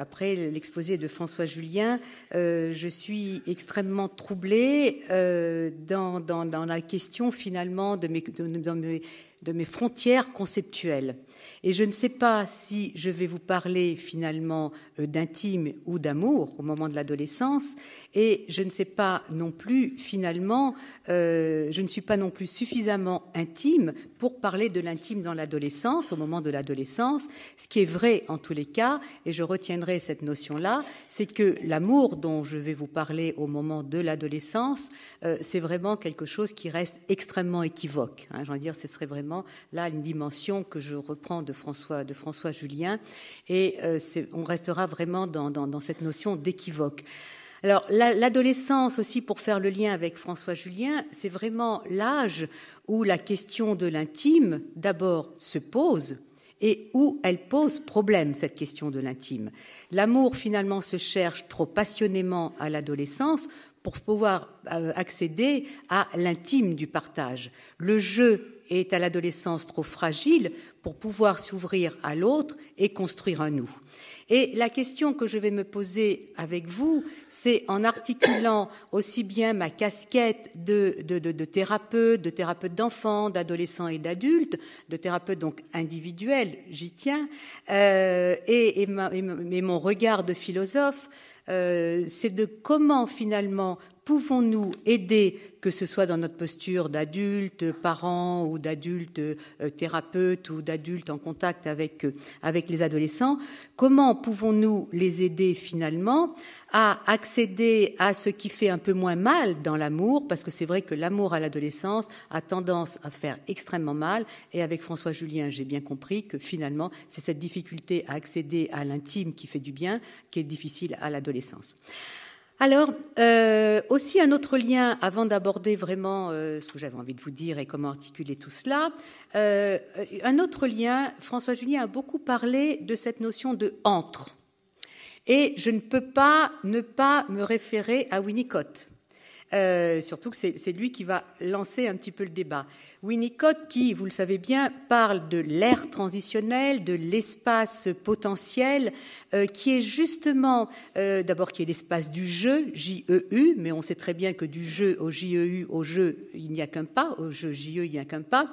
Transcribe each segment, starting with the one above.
après l'exposé de François Julien, euh, je suis extrêmement troublée euh, dans, la question finalement de mes de mes frontières conceptuelles. Et je ne sais pas si je vais vous parler finalement euh, d'intime ou d'amour au moment de l'adolescence, et je ne sais pas non plus finalement, euh, je ne suis pas non plus suffisamment intime pour parler de l'intime dans l'adolescence, au moment de l'adolescence. Ce qui est vrai en tous les cas, et je retiendrai cette notion-là, c'est que l'amour dont je vais vous parler au moment de l'adolescence, euh, c'est vraiment quelque chose qui reste extrêmement équivoque. Hein, dire, ce serait vraiment là une dimension que je reprends de François, de François Julien, et euh, on restera vraiment dans, dans cette notion d'équivoque. Alors l'adolescence aussi, pour faire le lien avec François Julien, c'est vraiment l'âge où la question de l'intime, d'abord, se pose et où elle pose problème, cette question de l'intime. L'amour, finalement, se cherche trop passionnément à l'adolescence pour pouvoir euh, accéder à l'intime du partage. Le jeu est à l'adolescence trop fragile pour pouvoir s'ouvrir à l'autre et construire un nous. Et la question que je vais me poser avec vous, c'est en articulant aussi bien ma casquette de, thérapeute, de thérapeute d'enfants, d'adolescents et d'adultes, de thérapeute donc individuel, j'y tiens, euh, et, et, mon regard de philosophe, euh, c'est de comment finalement pouvons-nous aider, que ce soit dans notre posture d'adulte parent ou d'adulte euh, thérapeute ou d'adulte en contact avec, euh, avec les adolescents, comment pouvons-nous les aider finalement à accéder à ce qui fait un peu moins mal dans l'amour, parce que c'est vrai que l'amour à l'adolescence a tendance à faire extrêmement mal, et avec François Julien, j'ai bien compris que finalement, c'est cette difficulté à accéder à l'intime qui fait du bien, qui est difficile à l'adolescence. Alors, euh, aussi un autre lien, avant d'aborder vraiment euh, ce que j'avais envie de vous dire et comment articuler tout cela, euh, un autre lien, François Julien a beaucoup parlé de cette notion de entre. Et je ne peux pas ne pas me référer à Winnicott. Euh, surtout que c'est lui qui va lancer un petit peu le débat. Winnicott, qui, vous le savez bien, parle de l'ère transitionnelle, de l'espace potentiel, euh, qui est justement, euh, d'abord, qui est l'espace du jeu, J-E-U, mais on sait très bien que du jeu au J-E-U, au jeu, il n'y a qu'un pas, au jeu J-E, il n'y a qu'un pas.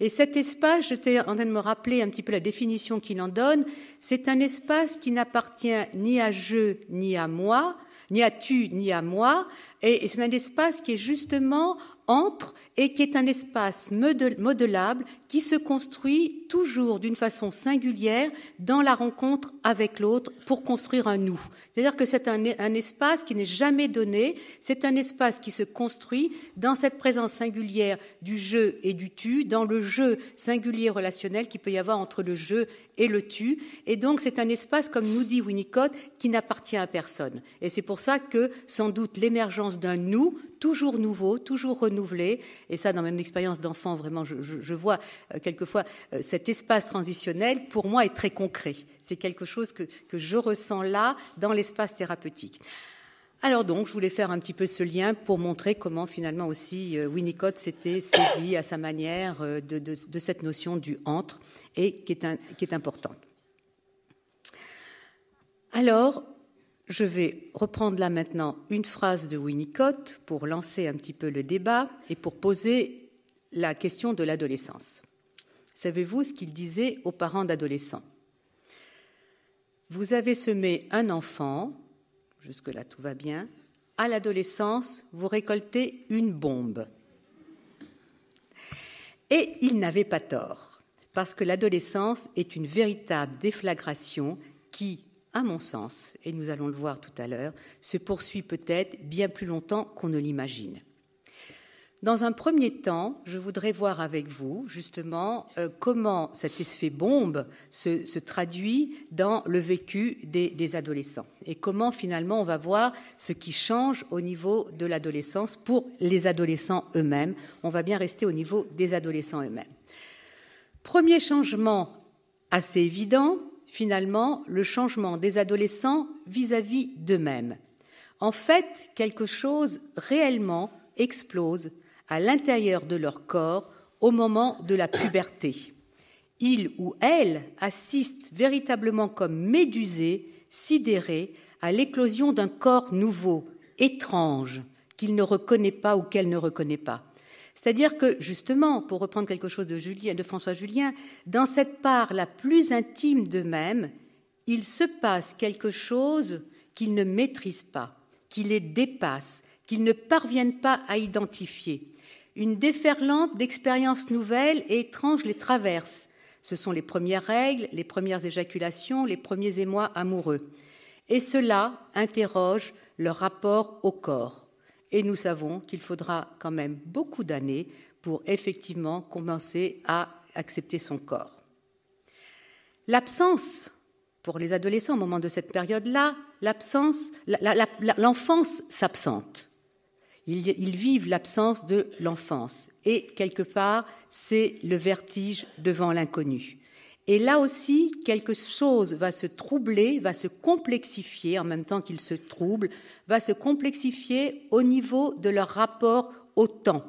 Et cet espace, j'étais en train de me rappeler un petit peu la définition qu'il en donne, c'est un espace qui n'appartient ni à je ni à moi, ni à tu ni à moi, et, c'est un espace qui est justement entre et qui est un espace modelable qui se construit toujours d'une façon singulière dans la rencontre avec l'autre pour construire un nous. C'est-à-dire que c'est un, espace qui n'est jamais donné, c'est un espace qui se construit dans cette présence singulière du je et du tu, dans le jeu singulier relationnel qui peut y avoir entre le je et le tu. Et donc c'est un espace, comme nous dit Winnicott, qui n'appartient à personne. Et c'est pour ça que sans doute l'émergence d'un nous, toujours nouveau, toujours renouvelé, et ça dans mon expérience d'enfant, vraiment, je, je vois euh, quelquefois euh, cet espace transitionnel, pour moi, est très concret. C'est quelque chose que, je ressens là, dans l'espace thérapeutique. Alors donc, je voulais faire un petit peu ce lien pour montrer comment finalement aussi euh, Winnicott s'était saisi à sa manière de, cette notion du entre et qui est, qui est importante. Alors, je vais reprendre là maintenant une phrase de Winnicott pour lancer un petit peu le débat et pour poser la question de l'adolescence. Savez-vous ce qu'il disait aux parents d'adolescents Vous avez semé un enfant, jusque-là tout va bien, à l'adolescence, vous récoltez une bombe. Et il n'avait pas tort, parce que l'adolescence est une véritable déflagration qui, à mon sens, et nous allons le voir tout à l'heure, se poursuit peut-être bien plus longtemps qu'on ne l'imagine. Dans un premier temps, je voudrais voir avec vous justement euh, comment cet effet bombe se, traduit dans le vécu des, adolescents et comment finalement on va voir ce qui change au niveau de l'adolescence pour les adolescents eux-mêmes. On va bien rester au niveau des adolescents eux-mêmes. Premier changement assez évident, finalement, le changement des adolescents vis-à-vis d'eux-mêmes. En fait, quelque chose réellement explose à l'intérieur de leur corps au moment de la puberté. Il ou elle assiste véritablement comme médusé, sidéré, à l'éclosion d'un corps nouveau, étrange, qu'il ne reconnaît pas ou qu'elle ne reconnaît pas. C'est-à-dire que, justement, pour reprendre quelque chose de, François Julien, dans cette part la plus intime d'eux-mêmes, il se passe quelque chose qu'ils ne maîtrisent pas, qui les dépasse, qu'ils ne parviennent pas à identifier. Une déferlante d'expériences nouvelles et étranges les traverse. Ce sont les premières règles, les premières éjaculations, les premiers émois amoureux. Et cela interroge leur rapport au corps. Et nous savons qu'il faudra quand même beaucoup d'années pour effectivement commencer à accepter son corps. L'absence, pour les adolescents au moment de cette période-là, l'absence, l'enfance s'absente. Ils, vivent l'absence de l'enfance. Et quelque part, c'est le vertige devant l'inconnu. Et là aussi, quelque chose va se troubler, va se complexifier en même temps qu'il se trouble, va se complexifier au niveau de leur rapport au temps.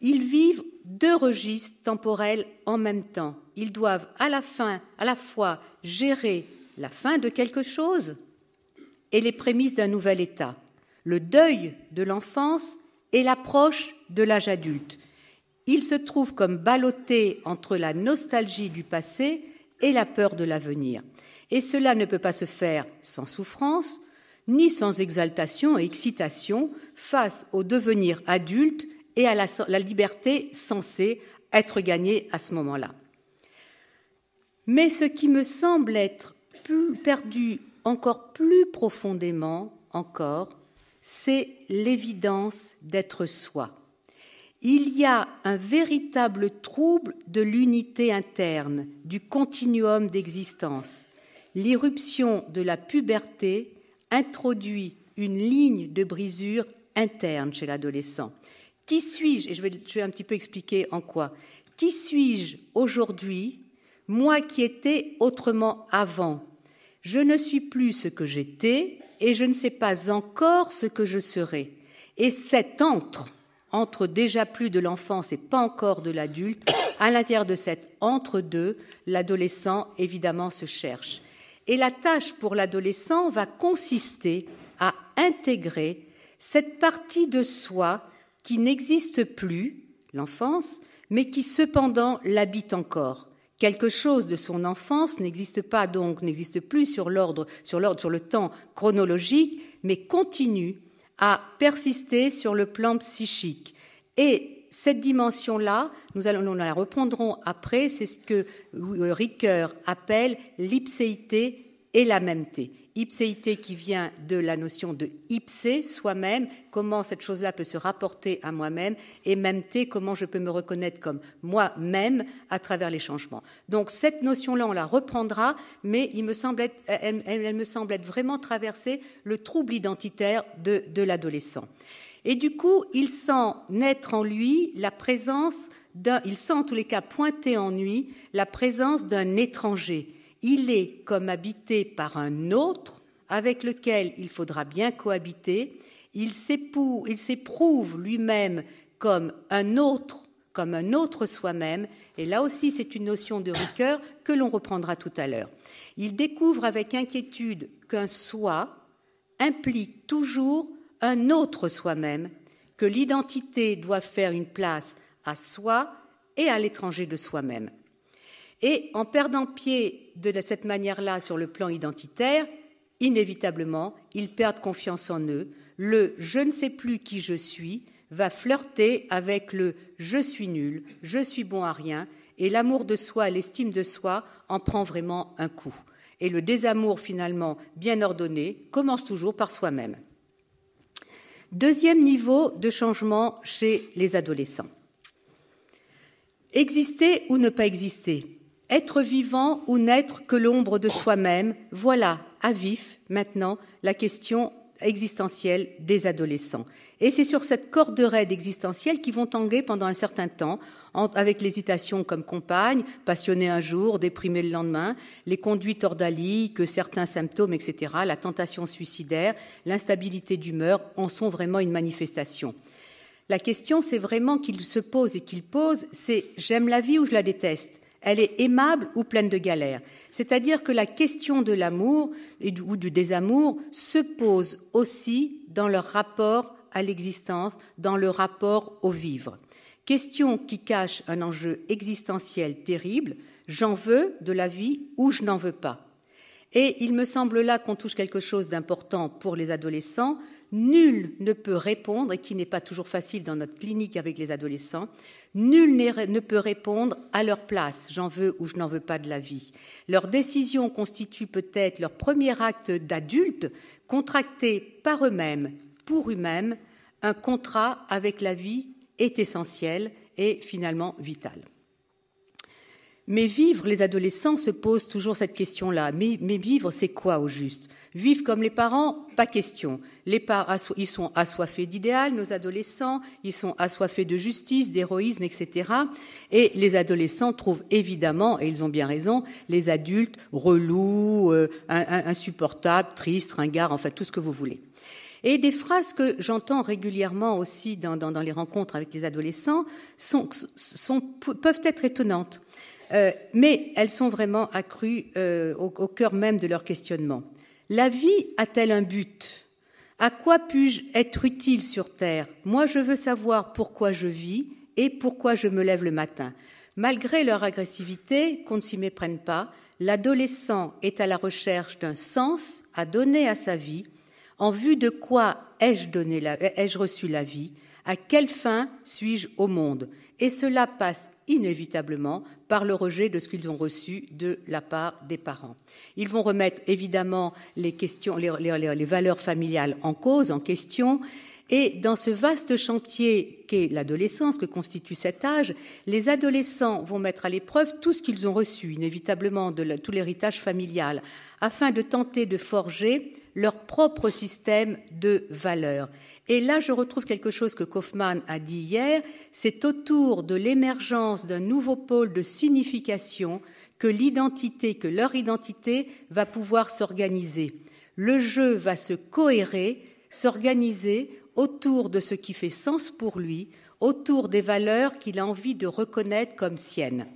Ils vivent deux registres temporels en même temps. Ils doivent à la fin, à la fois gérer la fin de quelque chose et les prémices d'un nouvel état le deuil de l'enfance et l'approche de l'âge adulte. Il se trouve comme ballotté entre la nostalgie du passé et la peur de l'avenir. Et cela ne peut pas se faire sans souffrance, ni sans exaltation et excitation face au devenir adulte et à la, liberté censée être gagnée à ce moment-là. Mais ce qui me semble être perdu encore plus profondément encore, c'est l'évidence d'être soi. Il y a un véritable trouble de l'unité interne, du continuum d'existence. L'irruption de la puberté introduit une ligne de brisure interne chez l'adolescent. Qui suis-je Et je vais, je un petit peu expliquer en quoi. Qui suis-je aujourd'hui Moi qui étais autrement avant je ne suis plus ce que j'étais et je ne sais pas encore ce que je serai. Et cet entre, entre déjà plus de l'enfance et pas encore de l'adulte, à l'intérieur de cet entre-deux, l'adolescent évidemment se cherche. Et la tâche pour l'adolescent va consister à intégrer cette partie de soi qui n'existe plus, l'enfance, mais qui cependant l'habite encore. Quelque chose de son enfance n'existe pas donc, n'existe plus sur l'ordre, sur l'ordre, sur le temps chronologique, mais continue à persister sur le plan psychique. Et cette dimension-là, nous, allons, nous la reprendrons après, c'est ce que euh, Ricoeur appelle l'ipséité et la mêmeté. Ipséité qui vient de la notion de ipsé, soi-même, comment cette chose-là peut se rapporter à moi-même, et t comment je peux me reconnaître comme moi-même à travers les changements. Donc cette notion-là, on la reprendra, mais il me semble elle, me semble être vraiment traversée le trouble identitaire de, de l'adolescent. Et du coup, il sent naître en lui la présence d'un, il sent en tous les cas pointer en lui la présence d'un étranger il est comme habité par un autre avec lequel il faudra bien cohabiter, il s'éprouve lui-même comme un autre, comme un autre soi-même, et là aussi c'est une notion de rigueur que l'on reprendra tout à l'heure. Il découvre avec inquiétude qu'un soi implique toujours un autre soi-même, que l'identité doit faire une place à soi et à l'étranger de soi-même. Et en perdant pied de cette manière-là sur le plan identitaire, inévitablement, ils perdent confiance en eux. Le je ne sais plus qui je suis va flirter avec le je suis nul, je suis bon à rien, et l'amour de soi, l'estime de soi en prend vraiment un coup. Et le désamour finalement bien ordonné commence toujours par soi-même. Deuxième niveau de changement chez les adolescents. Exister ou ne pas exister être vivant ou n'être que l'ombre de soi-même, voilà à vif maintenant la question existentielle des adolescents. Et c'est sur cette corde raide existentielle qu'ils vont tanguer pendant un certain temps, avec l'hésitation comme compagne, passionné un jour, déprimé le lendemain, les conduites que certains symptômes, etc., la tentation suicidaire, l'instabilité d'humeur en sont vraiment une manifestation. La question, c'est vraiment qu'il se pose et qu'il pose, c'est j'aime la vie ou je la déteste elle est aimable ou pleine de galères. C'est-à-dire que la question de l'amour ou du désamour se pose aussi dans leur rapport à l'existence, dans leur rapport au vivre. Question qui cache un enjeu existentiel terrible, j'en veux de la vie ou je n'en veux pas. Et il me semble là qu'on touche quelque chose d'important pour les adolescents. Nul ne peut répondre, et qui n'est pas toujours facile dans notre clinique avec les adolescents, Nul ne peut répondre à leur place, j'en veux ou je n'en veux pas de la vie. Leur décision constitue peut-être leur premier acte d'adulte, contracté par eux-mêmes, pour eux-mêmes. Un contrat avec la vie est essentiel et finalement vital. Mais vivre, les adolescents se posent toujours cette question-là. Mais, mais, vivre, c'est quoi au juste Vivre comme les parents Pas question. Les parents, ils sont assoiffés d'idéal, nos adolescents, ils sont assoiffés de justice, d'héroïsme, etc. Et les adolescents trouvent évidemment, et ils ont bien raison, les adultes relous, euh, insupportables, tristes, ringards, enfin tout ce que vous voulez. Et des phrases que j'entends régulièrement aussi dans, les rencontres avec les adolescents sont, sont, peuvent être étonnantes. Euh, mais elles sont vraiment accrues euh, au, cœur même de leur questionnement. La vie a-t-elle un but À quoi puis-je être utile sur Terre Moi, je veux savoir pourquoi je vis et pourquoi je me lève le matin. Malgré leur agressivité, qu'on ne s'y méprenne pas, l'adolescent est à la recherche d'un sens à donner à sa vie. En vue de quoi ai-je, donné ai-je reçu la vie À quelle fin suis-je au monde Et cela passe inévitablement par le rejet de ce qu'ils ont reçu de la part des parents. Ils vont remettre évidemment les, questions, les, valeurs familiales en cause, en question, et dans ce vaste chantier qu'est l'adolescence, que constitue cet âge, les adolescents vont mettre à l'épreuve tout ce qu'ils ont reçu, inévitablement de tout l'héritage familial, afin de tenter de forger leur propre système de valeurs. Et là, je retrouve quelque chose que Kaufmann a dit hier, c'est autour de l'émergence d'un nouveau pôle de signification que l'identité, que leur identité va pouvoir s'organiser. Le jeu va se cohérer, s'organiser autour de ce qui fait sens pour lui, autour des valeurs qu'il a envie de reconnaître comme siennes.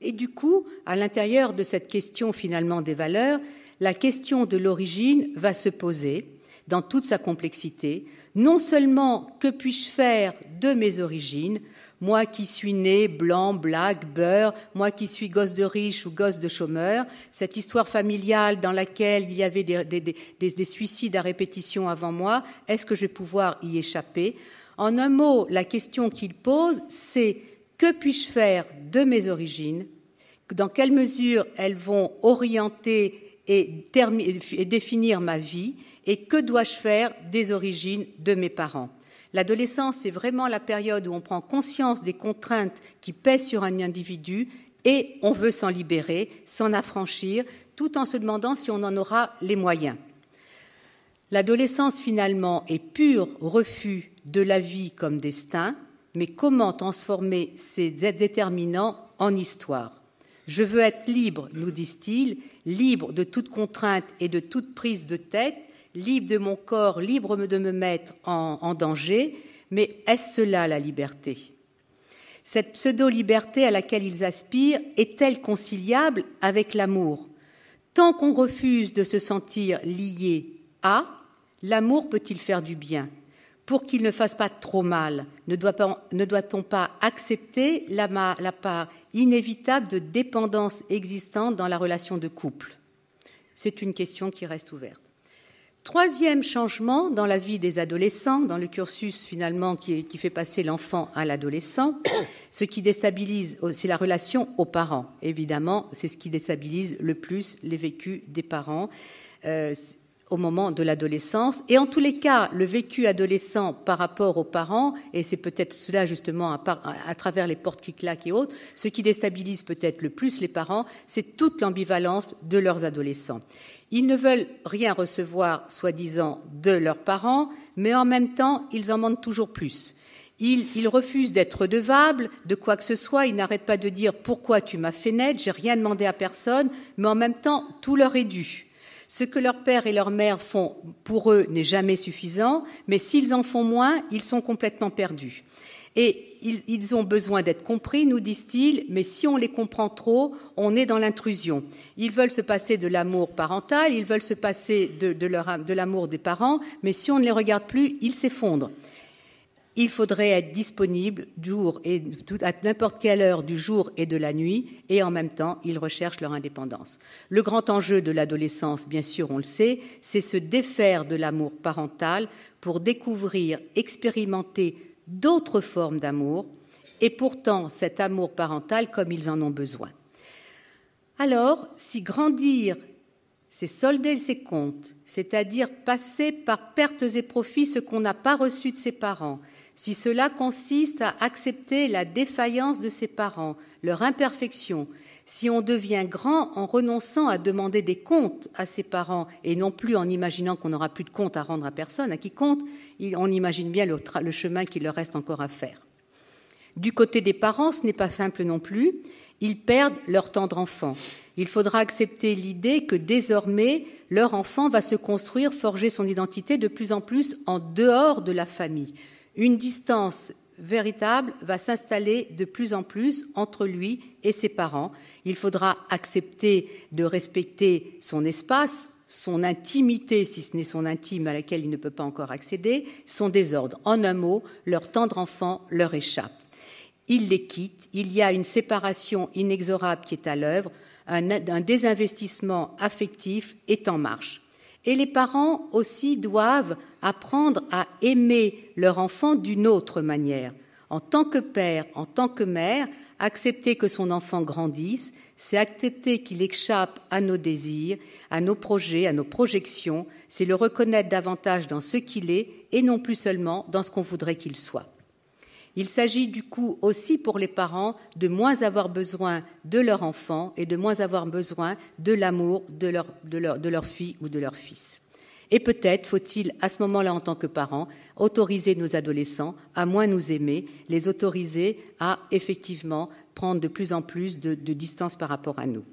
Et du coup, à l'intérieur de cette question finalement des valeurs, la question de l'origine va se poser dans toute sa complexité. Non seulement que puis-je faire de mes origines, moi qui suis né blanc, black, beurre, moi qui suis gosse de riche ou gosse de chômeur, cette histoire familiale dans laquelle il y avait des, des suicides à répétition avant moi, est-ce que je vais pouvoir y échapper En un mot, la question qu'il pose, c'est que puis-je faire de mes origines Dans quelle mesure elles vont orienter et, définir ma vie et que dois-je faire des origines de mes parents. L'adolescence, est vraiment la période où on prend conscience des contraintes qui pèsent sur un individu et on veut s'en libérer, s'en affranchir, tout en se demandant si on en aura les moyens. L'adolescence, finalement, est pur refus de la vie comme destin, mais comment transformer ces déterminants en histoire je veux être libre, nous disent-ils, libre de toute contrainte et de toute prise de tête, libre de mon corps, libre de me mettre en, danger, mais est-ce cela la liberté Cette pseudo-liberté à laquelle ils aspirent est-elle conciliable avec l'amour Tant qu'on refuse de se sentir lié à, l'amour peut-il faire du bien pour qu'il ne fasse pas trop mal, ne doit-on pas accepter la, part inévitable de dépendance existante dans la relation de couple C'est une question qui reste ouverte. Troisième changement dans la vie des adolescents, dans le cursus finalement qui, fait passer l'enfant à l'adolescent, ce qui déstabilise, oh, c'est la relation aux parents. Évidemment, c'est ce qui déstabilise le plus les vécus des parents. Euh, au moment de l'adolescence. Et en tous les cas, le vécu adolescent par rapport aux parents, et c'est peut-être cela justement à, travers les portes qui claquent et autres, ce qui déstabilise peut-être le plus les parents, c'est toute l'ambivalence de leurs adolescents. Ils ne veulent rien recevoir, soi-disant, de leurs parents, mais en même temps, ils en demandent toujours plus. Ils, ils refusent d'être redevables de quoi que ce soit. Ils n'arrêtent pas de dire pourquoi tu m'as fait naître, j'ai rien demandé à personne, mais en même temps, tout leur est dû. Ce que leur père et leur mère font pour eux n'est jamais suffisant, mais s'ils en font moins, ils sont complètement perdus. Et ils, ont besoin d'être compris, nous disent-ils, mais si on les comprend trop, on est dans l'intrusion. Ils veulent se passer de l'amour parental, ils veulent se passer de, l'amour des parents, mais si on ne les regarde plus, ils s'effondrent il faudrait être disponible jour et à n'importe quelle heure du jour et de la nuit, et en même temps, ils recherchent leur indépendance. Le grand enjeu de l'adolescence, bien sûr, on le sait, c'est se défaire de l'amour parental pour découvrir, expérimenter d'autres formes d'amour, et pourtant cet amour parental comme ils en ont besoin. Alors, si grandir, c'est solder ses comptes, c'est-à-dire passer par pertes et profits ce qu'on n'a pas reçu de ses parents, si cela consiste à accepter la défaillance de ses parents, leur imperfection, si on devient grand en renonçant à demander des comptes à ses parents et non plus en imaginant qu'on n'aura plus de comptes à rendre à personne, à qui compte, on imagine bien le, le chemin qu'il leur reste encore à faire. Du côté des parents, ce n'est pas simple non plus. Ils perdent leur tendre enfant. Il faudra accepter l'idée que désormais, leur enfant va se construire, forger son identité de plus en plus en dehors de la famille, une distance véritable va s'installer de plus en plus entre lui et ses parents. Il faudra accepter de respecter son espace, son intimité, si ce n'est son intime à laquelle il ne peut pas encore accéder, son désordre. En un mot, leur tendre enfant leur échappe. Il les quitte, il y a une séparation inexorable qui est à l'œuvre, un, désinvestissement affectif est en marche. Et les parents aussi doivent apprendre à aimer leur enfant d'une autre manière. En tant que père, en tant que mère, accepter que son enfant grandisse, c'est accepter qu'il échappe à nos désirs, à nos projets, à nos projections, c'est le reconnaître davantage dans ce qu'il est et non plus seulement dans ce qu'on voudrait qu'il soit. Il s'agit du coup aussi pour les parents de moins avoir besoin de leur enfant et de moins avoir besoin de l'amour de leur, fille ou de leur fils. Et peut-être faut-il, à ce moment-là, en tant que parents, autoriser nos adolescents à moins nous aimer, les autoriser à effectivement prendre de plus en plus de, distance par rapport à nous.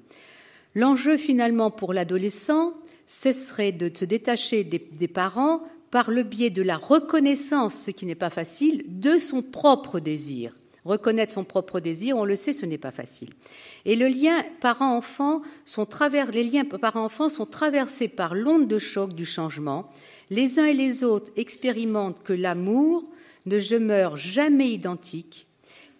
L'enjeu finalement pour l'adolescent, ce serait de se détacher des parents par le biais de la reconnaissance, ce qui n'est pas facile, de son propre désir. Reconnaître son propre désir, on le sait, ce n'est pas facile. Et le lien parent-enfant sont travers, les liens parents-enfants sont traversés par l'onde de choc du changement. Les uns et les autres expérimentent que l'amour ne demeure jamais identique,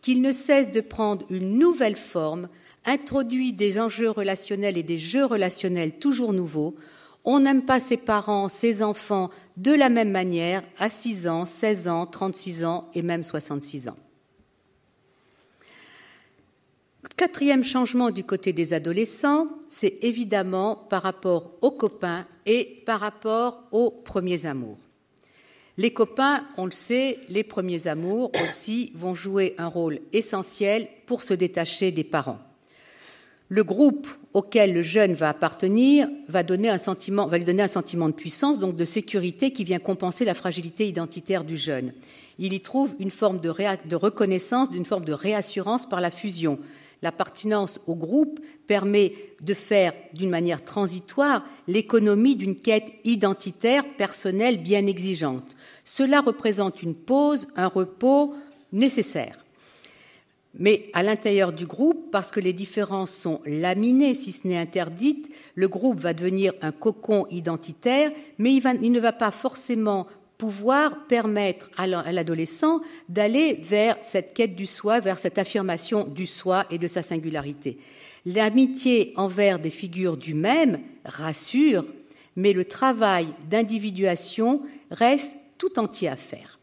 qu'il ne cesse de prendre une nouvelle forme, introduit des enjeux relationnels et des jeux relationnels toujours nouveaux. On n'aime pas ses parents, ses enfants de la même manière à 6 ans, 16 ans, 36 ans et même 66 ans. Quatrième changement du côté des adolescents, c'est évidemment par rapport aux copains et par rapport aux premiers amours. Les copains, on le sait, les premiers amours aussi vont jouer un rôle essentiel pour se détacher des parents. Le groupe auquel le jeune va appartenir va, lui donner un sentiment de puissance, donc de sécurité, qui vient compenser la fragilité identitaire du jeune. Il y trouve une forme de, de reconnaissance, d'une forme de réassurance par la fusion, L'appartenance au groupe permet de faire d'une manière transitoire l'économie d'une quête identitaire, personnelle, bien exigeante. Cela représente une pause, un repos nécessaire. Mais à l'intérieur du groupe, parce que les différences sont laminées, si ce n'est interdites, le groupe va devenir un cocon identitaire, mais il, il, ne va pas forcément pouvoir permettre à l'adolescent d'aller vers cette quête du soi, vers cette affirmation du soi et de sa singularité. L'amitié envers des figures du même rassure, mais le travail d'individuation reste tout entier à faire.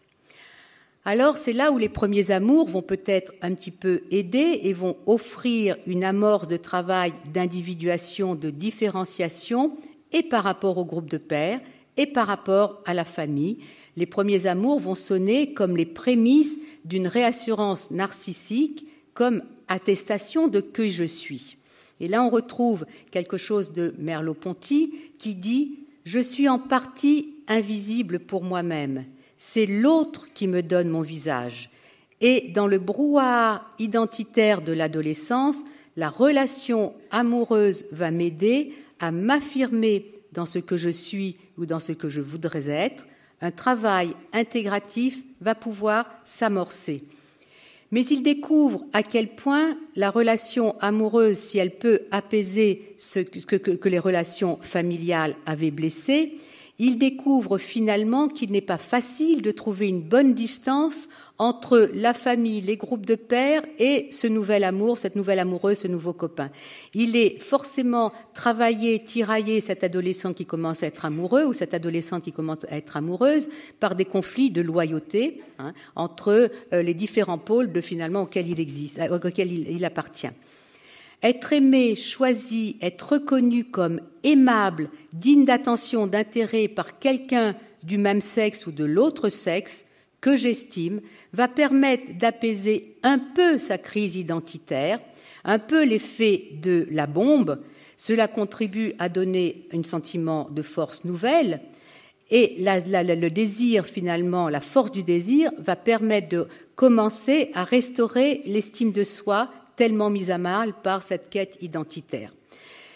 Alors c'est là où les premiers amours vont peut-être un petit peu aider et vont offrir une amorce de travail d'individuation, de différenciation, et par rapport au groupe de pères, et par rapport à la famille. Les premiers amours vont sonner comme les prémices d'une réassurance narcissique, comme attestation de que je suis. Et là, on retrouve quelque chose de Merleau-Ponty qui dit Je suis en partie invisible pour moi-même. C'est l'autre qui me donne mon visage. Et dans le brouhaha identitaire de l'adolescence, la relation amoureuse va m'aider à m'affirmer dans ce que je suis ou dans ce que je voudrais être, un travail intégratif va pouvoir s'amorcer. Mais il découvre à quel point la relation amoureuse, si elle peut apaiser ce que, les relations familiales avaient blessé, il découvre finalement qu'il n'est pas facile de trouver une bonne distance entre la famille, les groupes de pères et ce nouvel amour, cette nouvelle amoureuse, ce nouveau copain. Il est forcément travaillé, tiraillé, cet adolescent qui commence à être amoureux ou cette adolescente qui commence à être amoureuse par des conflits de loyauté hein, entre euh, les différents pôles de finalement auxquels il existe, euh, auxquels il appartient. Être aimé, choisi, être reconnu comme aimable, digne d'attention, d'intérêt par quelqu'un du même sexe ou de l'autre sexe que j'estime va permettre d'apaiser un peu sa crise identitaire, un peu l'effet de la bombe. Cela contribue à donner un sentiment de force nouvelle et le désir finalement, la force du désir va permettre de commencer à restaurer l'estime de soi tellement mise à mal par cette quête identitaire.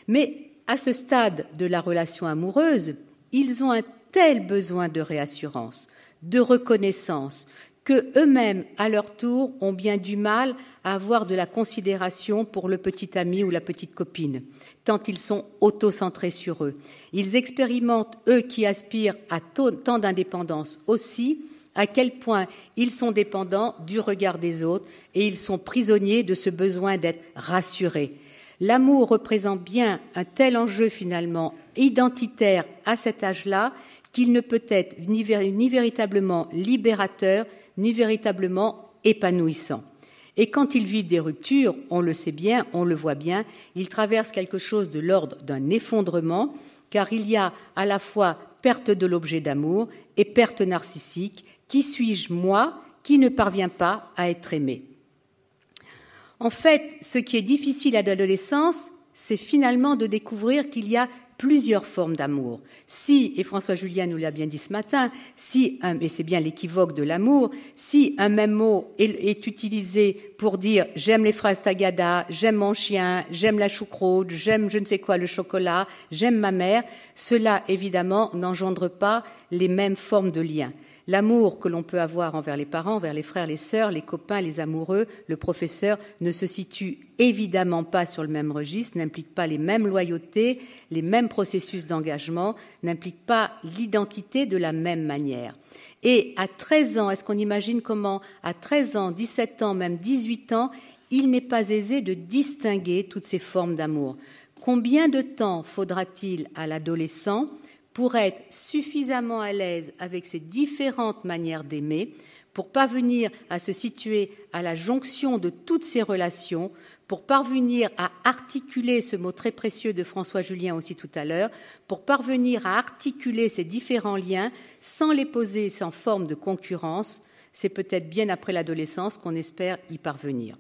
Mais à ce stade de la relation amoureuse, ils ont un tel besoin de réassurance de reconnaissance, que eux-mêmes, à leur tour, ont bien du mal à avoir de la considération pour le petit ami ou la petite copine, tant ils sont auto-centrés sur eux. Ils expérimentent, eux qui aspirent à tant d'indépendance aussi, à quel point ils sont dépendants du regard des autres et ils sont prisonniers de ce besoin d'être rassurés. L'amour représente bien un tel enjeu finalement identitaire à cet âge-là qu'il ne peut être ni, véritablement libérateur, ni véritablement épanouissant. Et quand il vit des ruptures, on le sait bien, on le voit bien, il traverse quelque chose de l'ordre d'un effondrement, car il y a à la fois perte de l'objet d'amour et perte narcissique. Qui suis-je moi qui ne parviens pas à être aimé En fait, ce qui est difficile à l'adolescence, c'est finalement de découvrir qu'il y a plusieurs formes d'amour. Si, et François Julien nous l'a bien dit ce matin, si, et c'est bien l'équivoque de l'amour, si un même mot est, utilisé pour dire j'aime les phrases tagada, j'aime mon chien, j'aime la choucroute, j'aime je ne sais quoi le chocolat, j'aime ma mère, cela évidemment n'engendre pas les mêmes formes de liens. L'amour que l'on peut avoir envers les parents, envers les frères, les sœurs, les copains, les amoureux, le professeur ne se situe évidemment pas sur le même registre, n'implique pas les mêmes loyautés, les mêmes processus d'engagement, n'implique pas l'identité de la même manière. Et à 13 ans, est-ce qu'on imagine comment, à 13 ans, 17 ans, même 18 ans, il n'est pas aisé de distinguer toutes ces formes d'amour Combien de temps faudra-t-il à l'adolescent pour être suffisamment à l'aise avec ces différentes manières d'aimer, pour parvenir à se situer à la jonction de toutes ces relations, pour parvenir à articuler ce mot très précieux de François Julien aussi tout à l'heure, pour parvenir à articuler ces différents liens sans les poser sans forme de concurrence, c'est peut-être bien après l'adolescence qu'on espère y parvenir.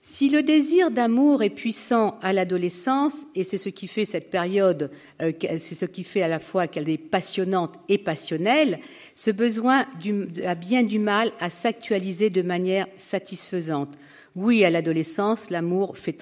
Si le désir d'amour est puissant à l'adolescence, et c'est ce qui fait cette période, euh, c'est ce qui fait à la fois qu'elle est passionnante et passionnelle, ce besoin a bien du mal à s'actualiser de manière satisfaisante. Oui, à l'adolescence, l'amour fait,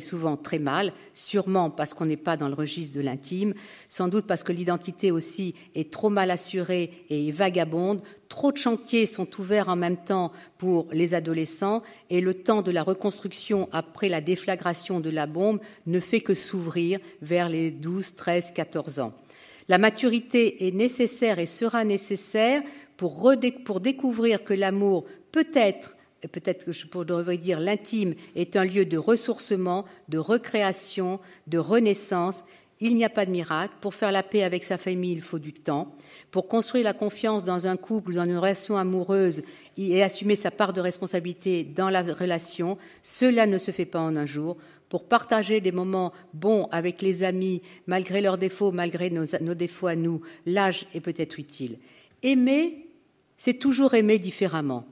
souvent très mal, sûrement parce qu'on n'est pas dans le registre de l'intime, sans doute parce que l'identité aussi est trop mal assurée et vagabonde. Trop de chantiers sont ouverts en même temps pour les adolescents et le temps de la reconstruction après la déflagration de la bombe ne fait que s'ouvrir vers les 12, 13, 14 ans. La maturité est nécessaire et sera nécessaire pour découvrir que l'amour peut être peut-être que je pourrais dire l'intime est un lieu de ressourcement, de recréation, de renaissance. Il n'y a pas de miracle. Pour faire la paix avec sa famille, il faut du temps. Pour construire la confiance dans un couple, dans une relation amoureuse et assumer sa part de responsabilité dans la relation, cela ne se fait pas en un jour pour partager des moments bons avec les amis, malgré leurs défauts, malgré nos, nos défauts à nous, l'âge est peut-être utile. Aimer, c'est toujours aimer différemment.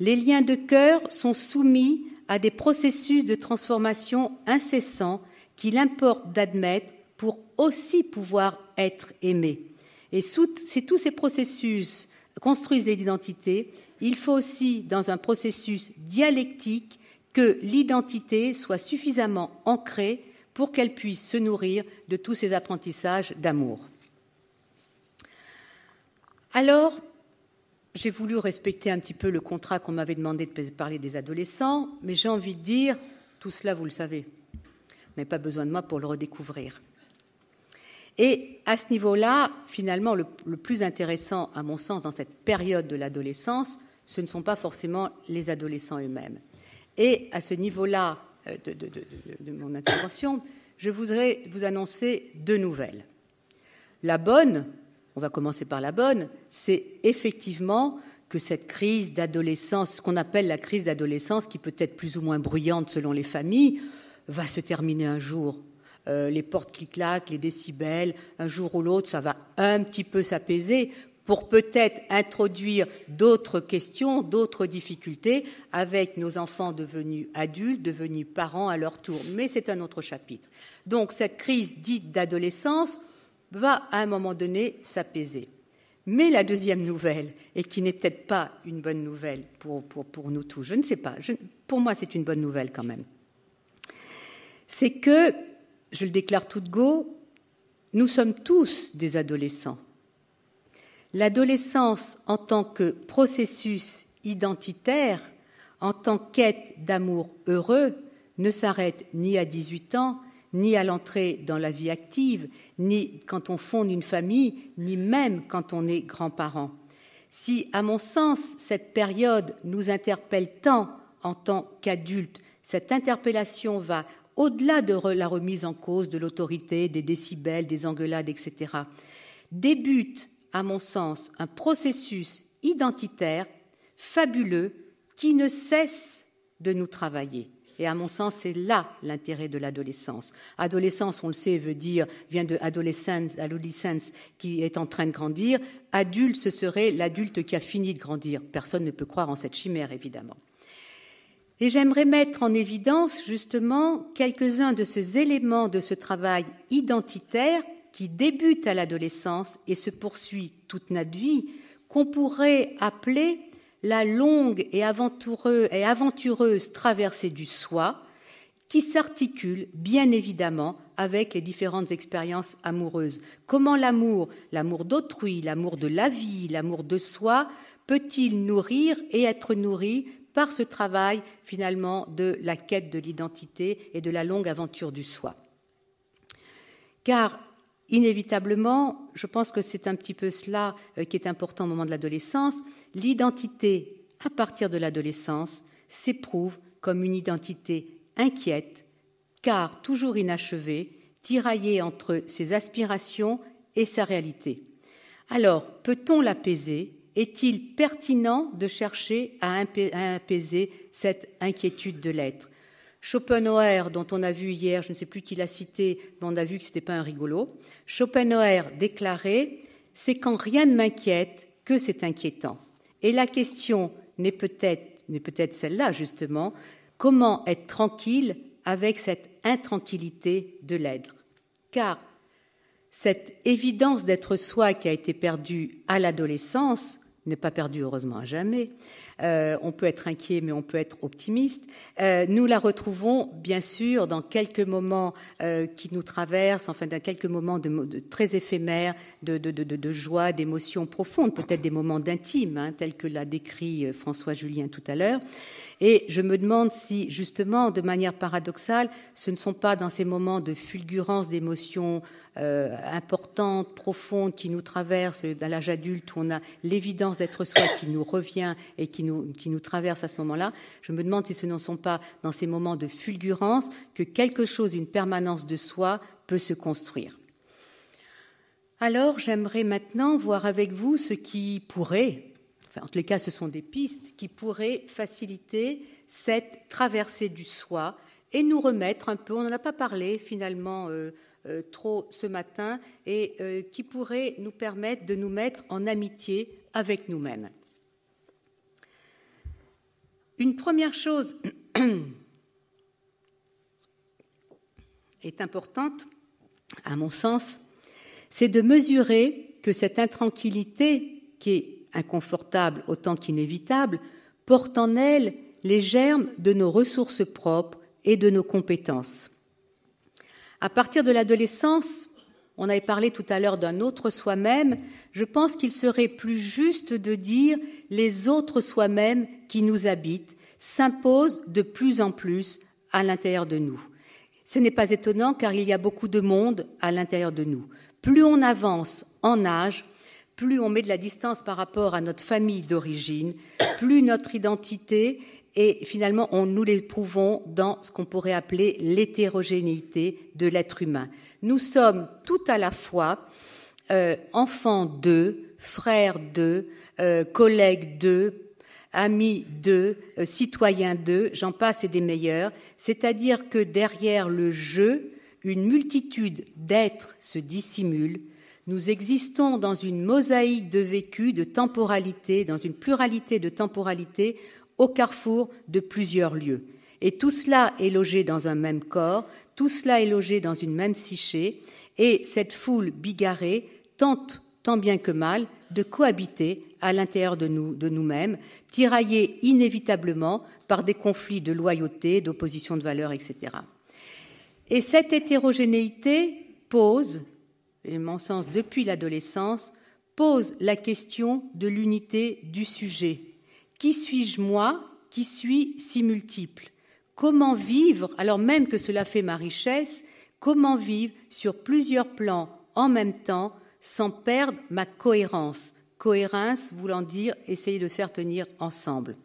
Les liens de cœur sont soumis à des processus de transformation incessants qu'il importe d'admettre pour aussi pouvoir être aimé. Et si tous ces processus construisent l'identité, il faut aussi, dans un processus dialectique, que l'identité soit suffisamment ancrée pour qu'elle puisse se nourrir de tous ces apprentissages d'amour. Alors, j'ai voulu respecter un petit peu le contrat qu'on m'avait demandé de parler des adolescents, mais j'ai envie de dire, tout cela, vous le savez. Vous n'avez pas besoin de moi pour le redécouvrir. Et à ce niveau-là, finalement, le, plus intéressant, à mon sens, dans cette période de l'adolescence, ce ne sont pas forcément les adolescents eux-mêmes. Et à ce niveau-là euh, de, de mon intervention, je voudrais vous annoncer deux nouvelles. La bonne, on va commencer par la bonne, c'est effectivement que cette crise d'adolescence, ce qu'on appelle la crise d'adolescence, qui peut être plus ou moins bruyante selon les familles, va se terminer un jour. Euh, les portes qui claquent, les décibels, un jour ou l'autre, ça va un petit peu s'apaiser pour peut-être introduire d'autres questions, d'autres difficultés avec nos enfants devenus adultes, devenus parents à leur tour. Mais c'est un autre chapitre. Donc cette crise dite d'adolescence, va à un moment donné s'apaiser. Mais la deuxième nouvelle, et qui n'est peut-être pas une bonne nouvelle pour, nous tous, je ne sais pas, pour moi c'est une bonne nouvelle quand même, c'est que, je le déclare tout de go, nous sommes tous des adolescents. L'adolescence en tant que processus identitaire, en tant qu'ête d'amour heureux, ne s'arrête ni à 18 ans, ni à l'entrée dans la vie active, ni quand on fonde une famille, ni même quand on est grand-parent. Si, à mon sens, cette période nous interpelle tant en tant qu'adultes, cette interpellation va au-delà de la remise en cause de l'autorité, des décibels, des engueulades, etc. Débute, à mon sens, un processus identitaire fabuleux qui ne cesse de nous travailler. Et à mon sens, c'est là l'intérêt de l'adolescence. Adolescence, on le sait, veut dire, vient de adolescence, adolescence qui est en train de grandir. Adulte, ce serait l'adulte qui a fini de grandir. Personne ne peut croire en cette chimère, évidemment. Et j'aimerais mettre en évidence justement quelques-uns de ces éléments de ce travail identitaire qui débute à l'adolescence et se poursuit toute notre vie, qu'on pourrait appeler la longue et aventureuse traversée du soi, qui s'articule bien évidemment avec les différentes expériences amoureuses. Comment l'amour, l'amour d'autrui, l'amour de la vie, l'amour de soi, peut-il nourrir et être nourri par ce travail finalement de la quête de l'identité et de la longue aventure du soi Car inévitablement, je pense que c'est un petit peu cela euh, qui est important au moment de l'adolescence, l'identité à partir de l'adolescence s'éprouve comme une identité inquiète, car toujours inachevée, tiraillée entre ses aspirations et sa réalité. Alors, peut-on l'apaiser Est-il pertinent de chercher à apaiser cette inquiétude de l'être Schopenhauer, dont on a vu hier, je ne sais plus qui l'a cité, mais on a vu que ce n'était pas un rigolo, Schopenhauer déclarait C'est quand rien ne m'inquiète que c'est inquiétant. Et la question n'est peut-être peut celle-là, justement, comment être tranquille avec cette intranquillité de l'être Car cette évidence d'être soi qui a été perdue à l'adolescence, n'est pas perdue heureusement à jamais, euh, on peut être inquiet, mais on peut être optimiste. Euh, nous la retrouvons, bien sûr, dans quelques moments euh, qui nous traversent, enfin, dans quelques moments très éphémères, de, joie, d'émotions profondes, peut-être des moments d'intime, hein, tels que l'a décrit François-Julien tout à l'heure. Et je me demande si, justement, de manière paradoxale, ce ne sont pas dans ces moments de fulgurance d'émotions importantes, profondes, qui nous traversent, dans l'âge adulte, où on a l'évidence d'être soi qui nous revient et qui nous qui nous traverse à ce moment-là, je me demande si ce ne sont pas dans ces moments de fulgurance que quelque chose, une permanence de soi, peut se construire. Alors, j'aimerais maintenant voir avec vous ce qui pourrait, enfin, en tous les cas, ce sont des pistes qui pourraient faciliter cette traversée du soi et nous remettre un peu, on n'en a pas parlé finalement euh, euh, trop ce matin, et euh, qui pourrait nous permettre de nous mettre en amitié avec nous-mêmes. Une première chose est importante, à mon sens, c'est de mesurer que cette intranquillité, qui est inconfortable autant qu'inévitable, porte en elle les germes de nos ressources propres et de nos compétences. À partir de l'adolescence, on avait parlé tout à l'heure d'un autre soi-même. Je pense qu'il serait plus juste de dire les autres soi-même qui nous habitent s'imposent de plus en plus à l'intérieur de nous. Ce n'est pas étonnant car il y a beaucoup de monde à l'intérieur de nous. Plus on avance en âge, plus on met de la distance par rapport à notre famille d'origine, plus notre identité et finalement on, nous prouvons dans ce qu'on pourrait appeler l'hétérogénéité de l'être humain. Nous sommes tout à la fois euh, enfants d'eux, frères d'eux, euh, collègues d'eux, amis d'eux, euh, citoyens d'eux, j'en passe et des meilleurs, c'est-à-dire que derrière le jeu, une multitude d'êtres se dissimule, nous existons dans une mosaïque de vécu, de temporalité, dans une pluralité de temporalité au carrefour de plusieurs lieux. Et tout cela est logé dans un même corps, tout cela est logé dans une même psyché, et cette foule bigarrée tente, tant bien que mal, de cohabiter à l'intérieur de nous, de nous-mêmes, tiraillée inévitablement par des conflits de loyauté, d'opposition de valeurs, etc. Et cette hétérogénéité pose, et mon sens depuis l'adolescence, pose la question de l'unité du sujet qui suis-je moi qui suis si multiple Comment vivre, alors même que cela fait ma richesse, comment vivre sur plusieurs plans en même temps sans perdre ma cohérence Cohérence voulant dire essayer de faire tenir ensemble.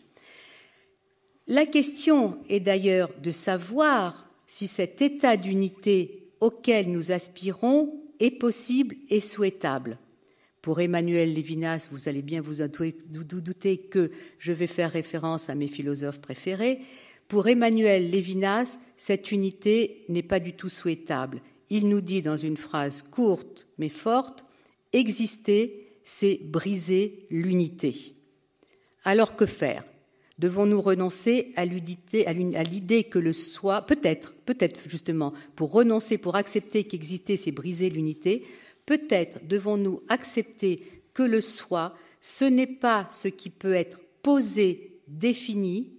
La question est d'ailleurs de savoir si cet état d'unité auquel nous aspirons est possible et souhaitable. Pour Emmanuel Lévinas, vous allez bien vous douter que je vais faire référence à mes philosophes préférés. Pour Emmanuel Lévinas, cette unité n'est pas du tout souhaitable. Il nous dit dans une phrase courte mais forte, Exister, c'est briser l'unité. Alors que faire Devons-nous renoncer à l'idée que le soi, peut-être, peut-être justement, pour renoncer, pour accepter qu'exister, c'est briser l'unité, Peut-être devons-nous accepter que le soi, ce n'est pas ce qui peut être posé, défini.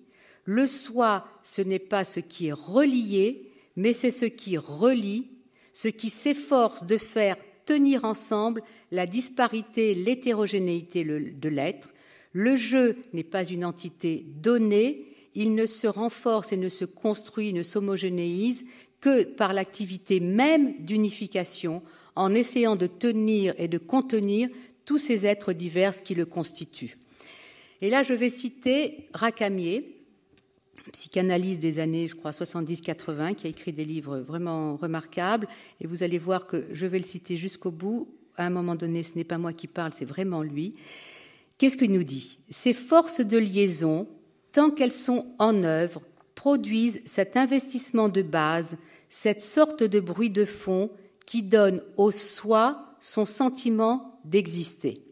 Le soi, ce n'est pas ce qui est relié, mais c'est ce qui relie, ce qui s'efforce de faire tenir ensemble la disparité, l'hétérogénéité de l'être. Le jeu n'est pas une entité donnée, il ne se renforce et ne se construit, ne s'homogénéise que par l'activité même d'unification en essayant de tenir et de contenir tous ces êtres divers qui le constituent. Et là, je vais citer Racamier, psychanalyste des années, je crois, 70-80, qui a écrit des livres vraiment remarquables. Et vous allez voir que je vais le citer jusqu'au bout. À un moment donné, ce n'est pas moi qui parle, c'est vraiment lui. Qu'est-ce qu'il nous dit Ces forces de liaison, tant qu'elles sont en œuvre, produisent cet investissement de base, cette sorte de bruit de fond qui donne au soi son sentiment d'exister.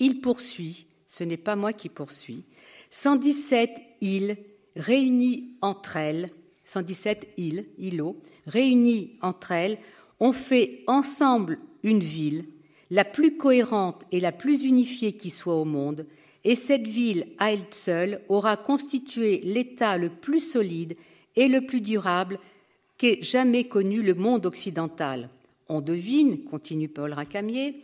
Il poursuit, ce n'est pas moi qui poursuis, 117 îles réunies entre elles, 117 îles, îlots, réunies entre elles, ont fait ensemble une ville, la plus cohérente et la plus unifiée qui soit au monde, et cette ville à elle seule aura constitué l'État le plus solide et le plus durable qu'ait jamais connu le monde occidental on devine, continue Paul Racamier,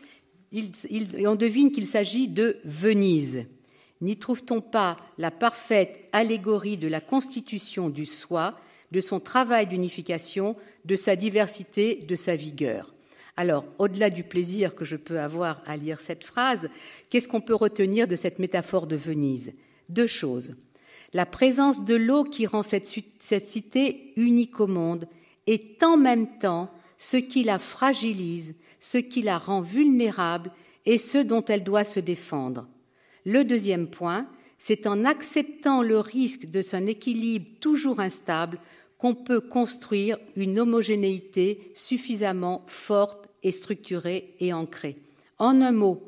on devine qu'il s'agit de Venise. N'y trouve-t-on pas la parfaite allégorie de la constitution du soi, de son travail d'unification, de sa diversité, de sa vigueur alors, au-delà du plaisir que je peux avoir à lire cette phrase, qu'est-ce qu'on peut retenir de cette métaphore de Venise Deux choses. La présence de l'eau qui rend cette, cette cité unique au monde est en même temps ce qui la fragilise, ce qui la rend vulnérable et ce dont elle doit se défendre. Le deuxième point, c'est en acceptant le risque de son équilibre toujours instable qu'on peut construire une homogénéité suffisamment forte et structurée et ancrée. En un mot,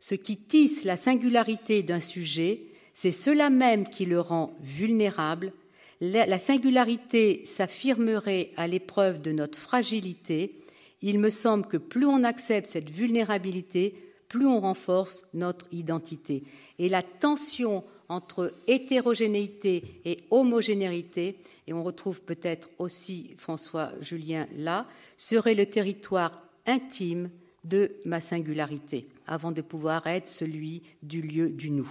ce qui tisse la singularité d'un sujet, c'est cela même qui le rend vulnérable, la singularité s'affirmerait à l'épreuve de notre fragilité, il me semble que plus on accepte cette vulnérabilité, plus on renforce notre identité. Et la tension entre hétérogénéité et homogénéité, et on retrouve peut-être aussi François Julien là, serait le territoire intime de ma singularité, avant de pouvoir être celui du lieu du nous.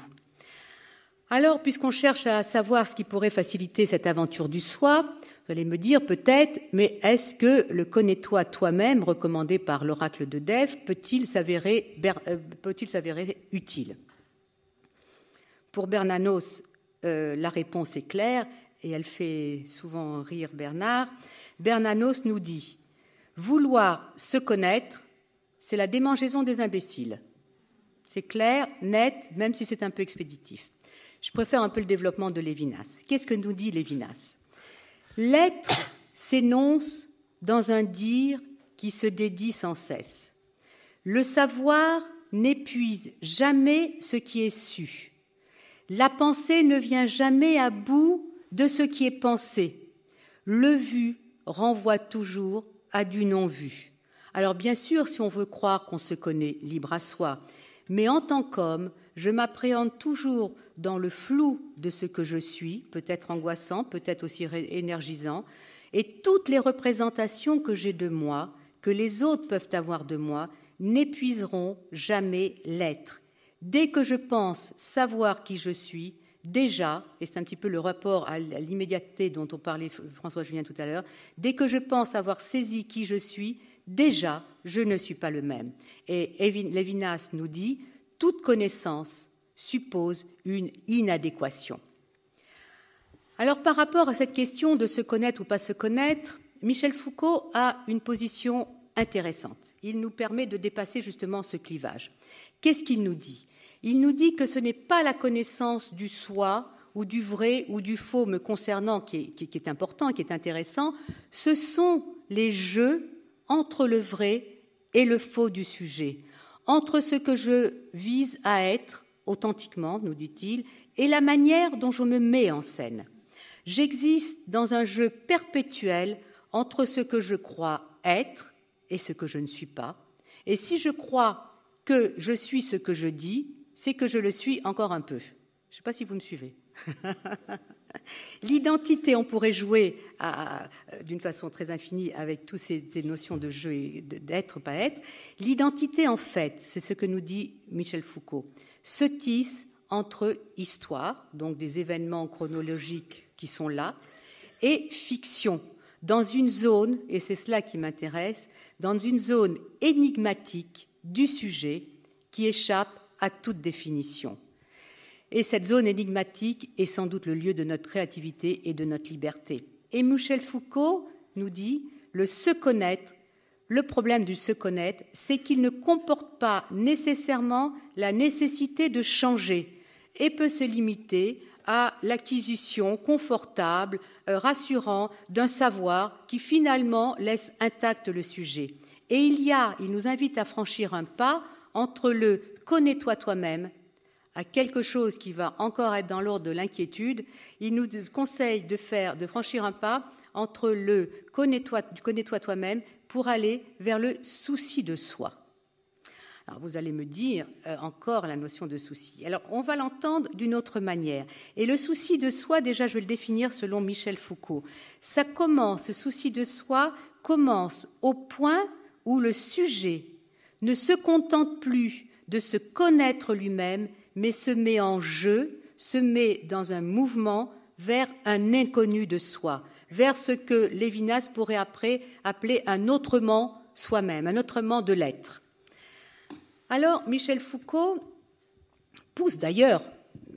Alors, puisqu'on cherche à savoir ce qui pourrait faciliter cette aventure du soi, vous allez me dire peut-être, mais est-ce que le connais-toi toi-même, recommandé par l'oracle de Def euh, peut-il s'avérer, utile Pour Bernanos, euh, la réponse est claire, et elle fait souvent rire Bernard. Bernanos nous dit Vouloir se connaître, c'est la démangeaison des imbéciles. C'est clair, net, même si c'est un peu expéditif. Je préfère un peu le développement de Lévinas. Qu'est-ce que nous dit Lévinas L'être s'énonce dans un dire qui se dédie sans cesse. Le savoir n'épuise jamais ce qui est su. La pensée ne vient jamais à bout de ce qui est pensé. Le vu renvoie toujours à du non-vu. Alors bien sûr, si on veut croire qu'on se connaît libre à soi, mais en tant qu'homme, je m'appréhende toujours dans le flou de ce que je suis, peut-être angoissant, peut-être aussi énergisant, et toutes les représentations que j'ai de moi, que les autres peuvent avoir de moi, n'épuiseront jamais l'être. Dès que je pense savoir qui je suis, déjà, et c'est un petit peu le rapport à l'immédiateté dont on parlait François Julien tout à l'heure, dès que je pense avoir saisi qui je suis, déjà, je ne suis pas le même. Et Levinas nous dit, toute connaissance suppose une inadéquation. Alors par rapport à cette question de se connaître ou pas se connaître, Michel Foucault a une position intéressante. Il nous permet de dépasser justement ce clivage. Qu'est-ce qu'il nous dit Il nous dit que ce n'est pas la connaissance du soi ou du vrai ou du faux me concernant qui est, important qui est intéressant, ce sont les jeux entre le vrai et le faux du sujet, entre ce que je vise à être authentiquement, nous dit-il, et la manière dont je me mets en scène. J'existe dans un jeu perpétuel entre ce que je crois être et ce que je ne suis pas. Et si je crois que je suis ce que je dis, c'est que je le suis encore un peu. Je ne sais pas si vous me suivez. L'identité, on pourrait jouer d'une façon très infinie avec toutes ces, notions de jeu et d'être, pas être. L'identité, en fait, c'est ce que nous dit Michel Foucault, se tisse entre histoire, donc des événements chronologiques qui sont là, et fiction, dans une zone, et c'est cela qui m'intéresse, dans une zone énigmatique du sujet qui échappe à toute définition. Et cette zone énigmatique est sans doute le lieu de notre créativité et de notre liberté. Et Michel Foucault nous dit le se connaître, le problème du se connaître, c'est qu'il ne comporte pas nécessairement la nécessité de changer et peut se limiter à l'acquisition confortable, euh, rassurant d'un savoir qui finalement laisse intact le sujet. Et il y a, il nous invite à franchir un pas entre le connais-toi toi-même à quelque chose qui va encore être dans l'ordre de l'inquiétude, il nous conseille de faire, de franchir un pas entre le connais-toi connais toi-même pour aller vers le souci de soi. Alors vous allez me dire euh, encore la notion de souci. Alors on va l'entendre d'une autre manière. Et le souci de soi, déjà je vais le définir selon Michel Foucault. Ça commence, ce souci de soi commence au point où le sujet ne se contente plus de se connaître lui-même, mais se met en jeu, se met dans un mouvement vers un inconnu de soi, vers ce que Lévinas pourrait après appeler un autrement soi-même, un autrement de l'être. Alors Michel Foucault pousse d'ailleurs,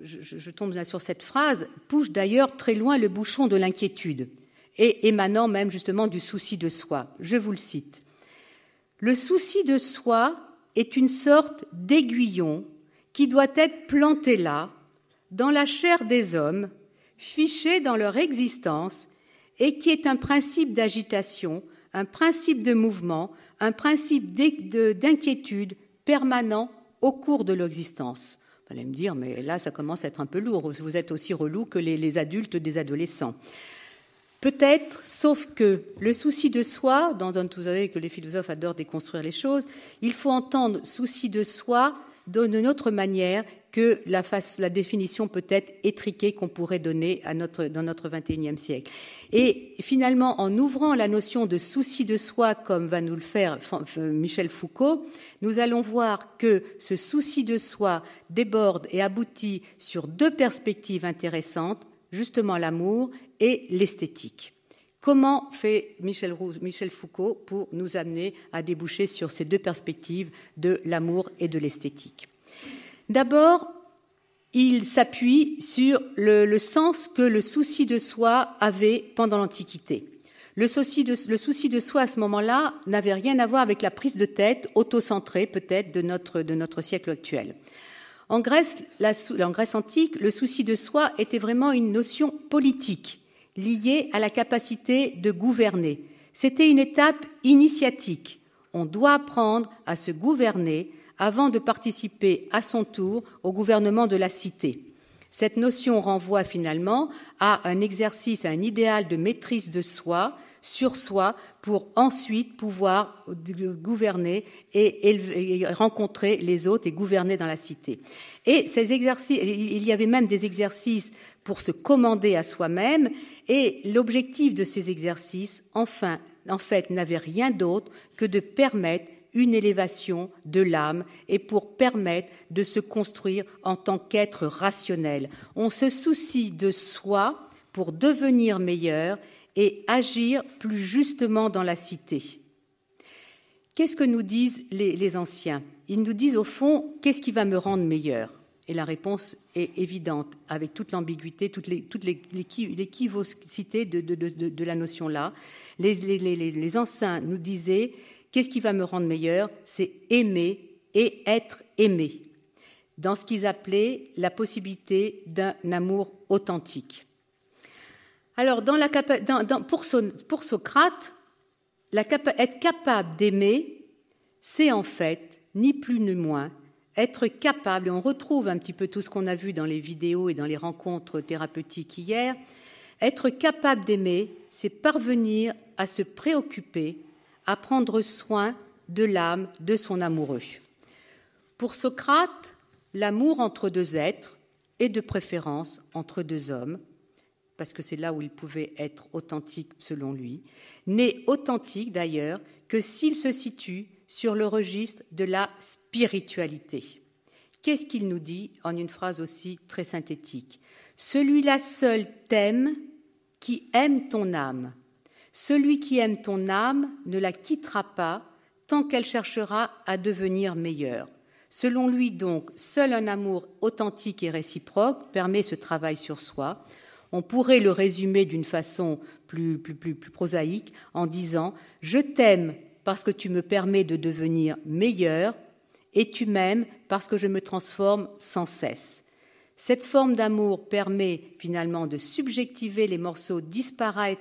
je, tombe là sur cette phrase, pousse d'ailleurs très loin le bouchon de l'inquiétude, et émanant même justement du souci de soi. Je vous le cite. Le souci de soi est une sorte d'aiguillon qui doit être planté là, dans la chair des hommes, fiché dans leur existence, et qui est un principe d'agitation, un principe de mouvement, un principe d'inquiétude permanent au cours de l'existence. Vous allez me dire, mais là, ça commence à être un peu lourd, vous êtes aussi relou que les, adultes des adolescents. Peut-être, sauf que le souci de soi, dans un vous savez que les philosophes adorent déconstruire les choses, il faut entendre souci de soi d'une autre manière que la, définition peut-être étriquée qu'on pourrait donner dans notre 21e siècle. Et finalement, en ouvrant la notion de souci de soi, comme va nous le faire euh, Michel Foucault, nous allons voir que ce souci de soi déborde et aboutit sur deux perspectives intéressantes, justement l'amour et l'esthétique. Comment fait Michel, Foucault pour nous amener à déboucher sur ces deux perspectives de l'amour et de l'esthétique D'abord, il s'appuie sur le, sens que le souci de soi avait pendant l'Antiquité. Le souci, de, soi à ce moment-là n'avait rien à voir avec la prise de tête autocentrée peut-être de notre, siècle actuel. En Grèce, en Grèce antique, le souci de soi était vraiment une notion politique lié à la capacité de gouverner. C'était une étape initiatique. On doit apprendre à se gouverner avant de participer à son tour au gouvernement de la cité. Cette notion renvoie finalement à un exercice, à un idéal de maîtrise de soi, sur soi, pour ensuite pouvoir gouverner et, et rencontrer les autres et gouverner dans la cité. Et ces exercices, il y avait même des exercices pour se commander à soi-même, et l'objectif de ces exercices, enfin, en fait, n'avait rien d'autre que de permettre une élévation de l'âme et pour permettre de se construire en tant qu'être rationnel. On se soucie de soi pour devenir meilleur et agir plus justement dans la cité. Qu'est-ce que nous disent les, les anciens Ils nous disent au fond, qu'est-ce qui va me rendre meilleur et la réponse est évidente, avec toute l'ambiguïté, toute l'équivocité de, la notion là. Les, les, anciens nous disaient qu'est-ce qui va me rendre meilleur C'est aimer et être aimé, dans ce qu'ils appelaient la possibilité d'un amour authentique. Alors, pour, Socrate, être capable d'aimer, c'est en fait ni plus ni moins être capable, et on retrouve un petit peu tout ce qu'on a vu dans les vidéos et dans les rencontres thérapeutiques hier, être capable d'aimer, c'est parvenir à se préoccuper, à prendre soin de l'âme de son amoureux. Pour Socrate, l'amour entre deux êtres, et de préférence entre deux hommes, parce que c'est là où il pouvait être authentique selon lui, n'est authentique d'ailleurs que s'il se situe sur le registre de la spiritualité. Qu'est-ce qu'il nous dit en une phrase aussi très synthétique Celui-là seul t'aime qui aime ton âme. Celui qui aime ton âme ne la quittera pas tant qu'elle cherchera à devenir meilleure. Selon lui donc, seul un amour authentique et réciproque permet ce travail sur soi. On pourrait le résumer d'une façon plus, plus, plus, plus prosaïque en disant ⁇ Je t'aime parce que tu me permets de devenir meilleur, et tu m'aimes parce que je me transforme sans cesse. Cette forme d'amour permet finalement de subjectiver les morceaux disparates,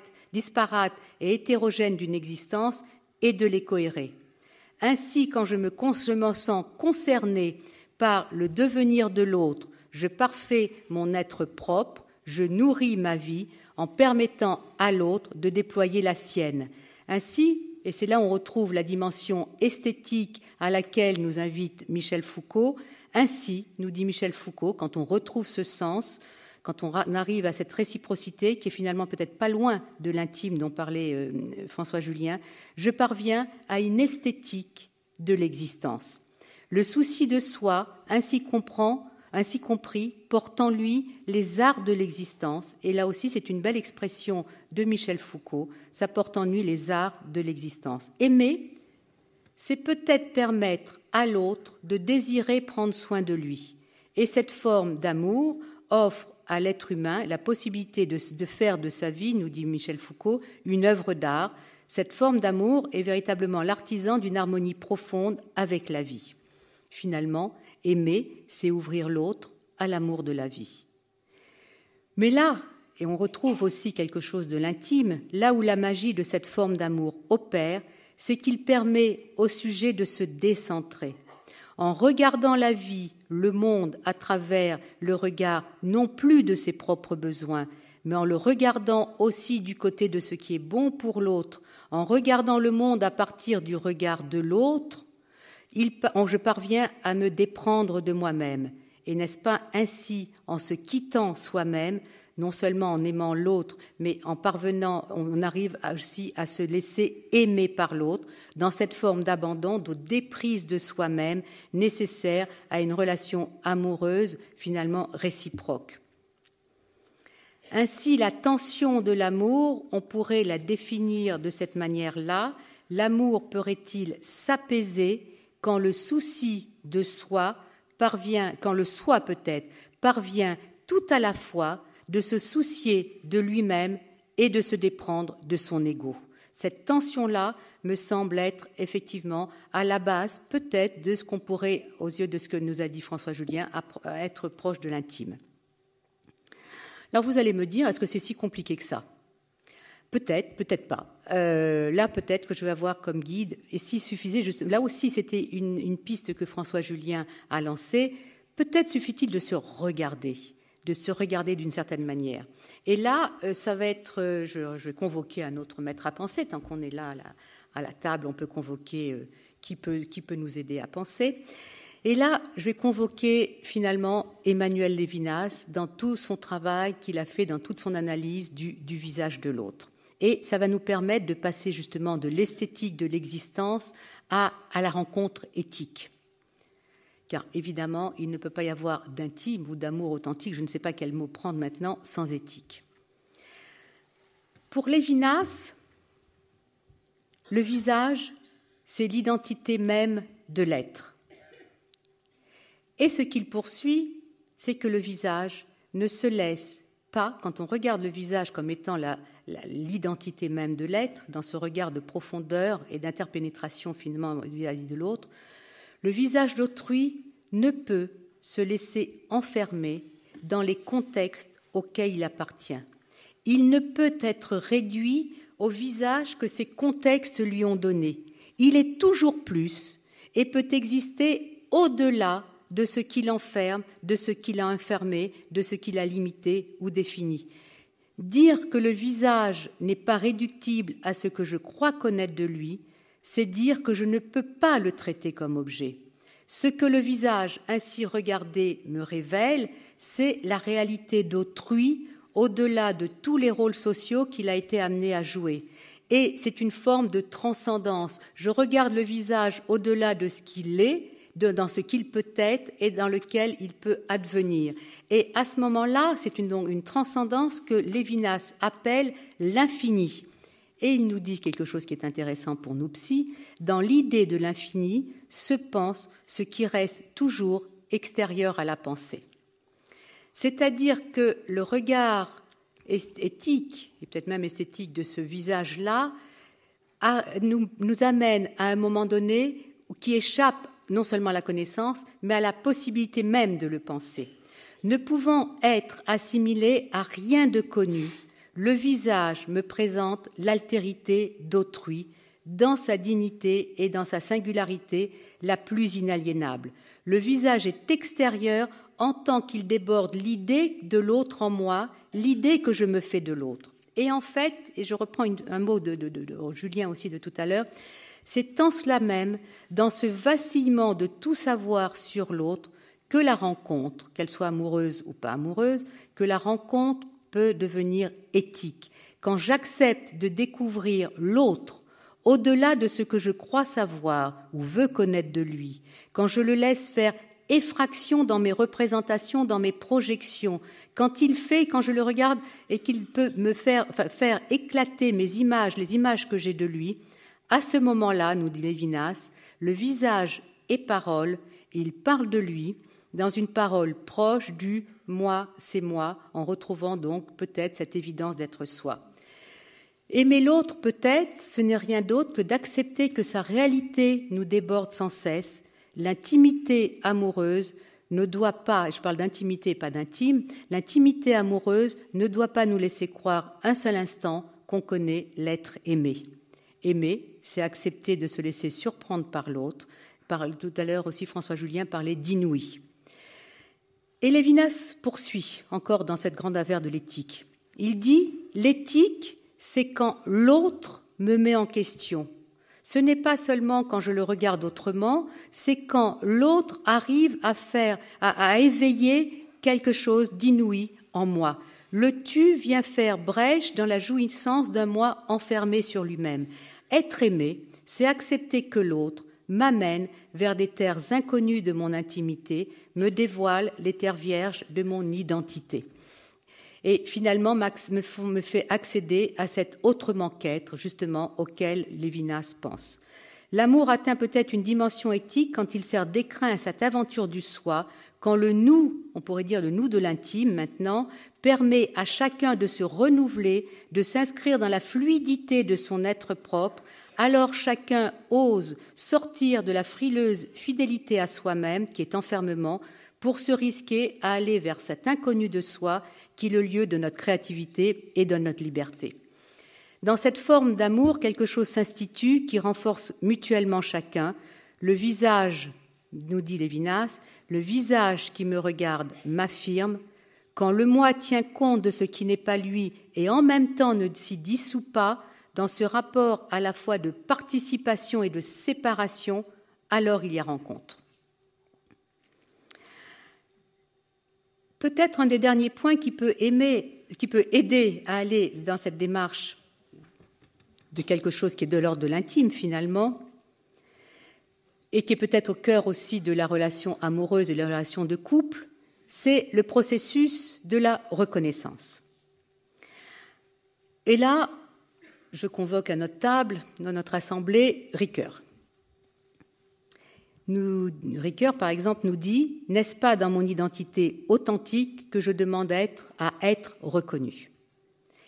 et hétérogènes d'une existence et de les cohérer. Ainsi, quand je me, je me sens concerné par le devenir de l'autre, je parfais mon être propre, je nourris ma vie en permettant à l'autre de déployer la sienne. Ainsi, et c'est là où on retrouve la dimension esthétique à laquelle nous invite Michel Foucault. Ainsi, nous dit Michel Foucault, quand on retrouve ce sens, quand on arrive à cette réciprocité qui est finalement peut-être pas loin de l'intime dont parlait euh, François Julien, je parviens à une esthétique de l'existence. Le souci de soi ainsi comprend ainsi compris, portant en lui les arts de l'existence. Et là aussi, c'est une belle expression de Michel Foucault, ça porte en lui les arts de l'existence. Aimer, c'est peut-être permettre à l'autre de désirer prendre soin de lui. Et cette forme d'amour offre à l'être humain la possibilité de, de, faire de sa vie, nous dit Michel Foucault, une œuvre d'art. Cette forme d'amour est véritablement l'artisan d'une harmonie profonde avec la vie. Finalement, Aimer, c'est ouvrir l'autre à l'amour de la vie. Mais là, et on retrouve aussi quelque chose de l'intime, là où la magie de cette forme d'amour opère, c'est qu'il permet au sujet de se décentrer. En regardant la vie, le monde, à travers le regard non plus de ses propres besoins, mais en le regardant aussi du côté de ce qui est bon pour l'autre, en regardant le monde à partir du regard de l'autre, je parviens à me déprendre de moi-même. Et n'est-ce pas ainsi, en se quittant soi-même, non seulement en aimant l'autre, mais en parvenant, on arrive aussi à se laisser aimer par l'autre, dans cette forme d'abandon, de déprise de soi-même nécessaire à une relation amoureuse finalement réciproque. Ainsi, la tension de l'amour, on pourrait la définir de cette manière-là. L'amour pourrait-il s'apaiser quand le souci de soi parvient, quand le soi peut-être parvient tout à la fois de se soucier de lui-même et de se déprendre de son ego. Cette tension-là me semble être effectivement à la base peut-être de ce qu'on pourrait, aux yeux de ce que nous a dit François Julien, être proche de l'intime. Alors vous allez me dire, est-ce que c'est si compliqué que ça Peut-être, peut-être pas. Euh, là, peut-être que je vais avoir comme guide, et si suffisait, là aussi, c'était une, piste que François Julien a lancée, peut-être suffit-il de se regarder, de se regarder d'une certaine manière. Et là, euh, ça va être, euh, je, vais convoquer un autre maître à penser, tant qu'on est là à la, table, on peut convoquer qui, peut, qui peut nous aider à penser. Et là, je vais convoquer finalement Emmanuel Lévinas dans tout son travail qu'il a fait, dans toute son analyse du visage de l'autre et ça va nous permettre de passer justement de l'esthétique de l'existence à, à la rencontre éthique. Car évidemment, il ne peut pas y avoir d'intime ou d'amour authentique, je ne sais pas quel mot prendre maintenant, sans éthique. Pour Lévinas, le visage, c'est l'identité même de l'être. Et ce qu'il poursuit, c'est que le visage ne se laisse pas, quand on regarde le visage comme étant la, l'identité même de l'être, dans ce regard de profondeur et d'interpénétration finement vis de l'autre, le visage d'autrui ne peut se laisser enfermer dans les contextes auxquels il appartient. Il ne peut être réduit au visage que ces contextes lui ont donné. Il est toujours plus et peut exister au-delà de ce qu'il enferme, de ce qu'il a enfermé, de ce qu'il a limité ou défini. Dire que le visage n'est pas réductible à ce que je crois connaître de lui, c'est dire que je ne peux pas le traiter comme objet. Ce que le visage ainsi regardé me révèle, c'est la réalité d'autrui au-delà de tous les rôles sociaux qu'il a été amené à jouer. Et c'est une forme de transcendance. Je regarde le visage au-delà de ce qu'il est, dans ce qu'il peut être et dans lequel il peut advenir. Et à ce moment-là, c'est une, donc une transcendance que Lévinas appelle l'infini. Et il nous dit quelque chose qui est intéressant pour nous psy. Dans l'idée de l'infini se pense ce qui reste toujours extérieur à la pensée. C'est-à-dire que le regard esthétique et peut-être même esthétique de ce visage-là, nous, nous amène à un moment donné qui échappe non seulement à la connaissance, mais à la possibilité même de le penser. Ne pouvant être assimilé à rien de connu, le visage me présente l'altérité d'autrui, dans sa dignité et dans sa singularité la plus inaliénable. Le visage est extérieur en tant qu'il déborde l'idée de l'autre en moi, l'idée que je me fais de l'autre. Et en fait, et je reprends un mot de Julien aussi de tout à l'heure, c'est en cela même, dans ce vacillement de tout savoir sur l'autre, que la rencontre, qu'elle soit amoureuse ou pas amoureuse, que la rencontre peut devenir éthique. Quand j'accepte de découvrir l'autre au-delà de ce que je crois savoir ou veux connaître de lui, quand je le laisse faire effraction dans mes représentations, dans mes projections, quand il fait, quand je le regarde et qu'il peut me faire, faire éclater mes images, les images que j'ai de lui, à ce moment-là, nous dit Lévinas, le visage est parole, il parle de lui dans une parole proche du moi, c'est moi, en retrouvant donc peut-être cette évidence d'être soi. Aimer l'autre, peut-être, ce n'est rien d'autre que d'accepter que sa réalité nous déborde sans cesse. L'intimité amoureuse ne doit pas, je parle d'intimité, pas d'intime, l'intimité amoureuse ne doit pas nous laisser croire un seul instant qu'on connaît l'être aimé. Aimer, c'est accepter de se laisser surprendre par l'autre. Tout à l'heure aussi, François Julien parlait d'inouï. Et Lévinas poursuit encore dans cette grande affaire de l'éthique. Il dit L'éthique, c'est quand l'autre me met en question. Ce n'est pas seulement quand je le regarde autrement, c'est quand l'autre arrive à faire, à éveiller quelque chose d'inouï en moi. Le tu vient faire brèche dans la jouissance d'un moi enfermé sur lui-même. Être aimé, c'est accepter que l'autre m'amène vers des terres inconnues de mon intimité, me dévoile les terres vierges de mon identité. Et finalement, Max me fait accéder à cet autre manquêtre justement, auquel Lévinas pense. L'amour atteint peut-être une dimension éthique quand il sert d'écrin à cette aventure du soi quand le nous, on pourrait dire le nous de l'intime maintenant, permet à chacun de se renouveler, de s'inscrire dans la fluidité de son être propre, alors chacun ose sortir de la frileuse fidélité à soi-même qui est enfermement pour se risquer à aller vers cet inconnu de soi qui est le lieu de notre créativité et de notre liberté. Dans cette forme d'amour, quelque chose s'institue qui renforce mutuellement chacun, le visage nous dit Lévinas, le visage qui me regarde m'affirme, quand le moi tient compte de ce qui n'est pas lui et en même temps ne s'y dissout pas, dans ce rapport à la fois de participation et de séparation, alors il y a rencontre. Peut-être un des derniers points qui peut, aimer, qui peut aider à aller dans cette démarche de quelque chose qui est de l'ordre de l'intime finalement, et qui est peut-être au cœur aussi de la relation amoureuse, de la relation de couple, c'est le processus de la reconnaissance. Et là, je convoque à notre table, dans notre assemblée, Ricoeur. Nous, Ricoeur, par exemple, nous dit N'est-ce pas dans mon identité authentique que je demande à être, à être reconnu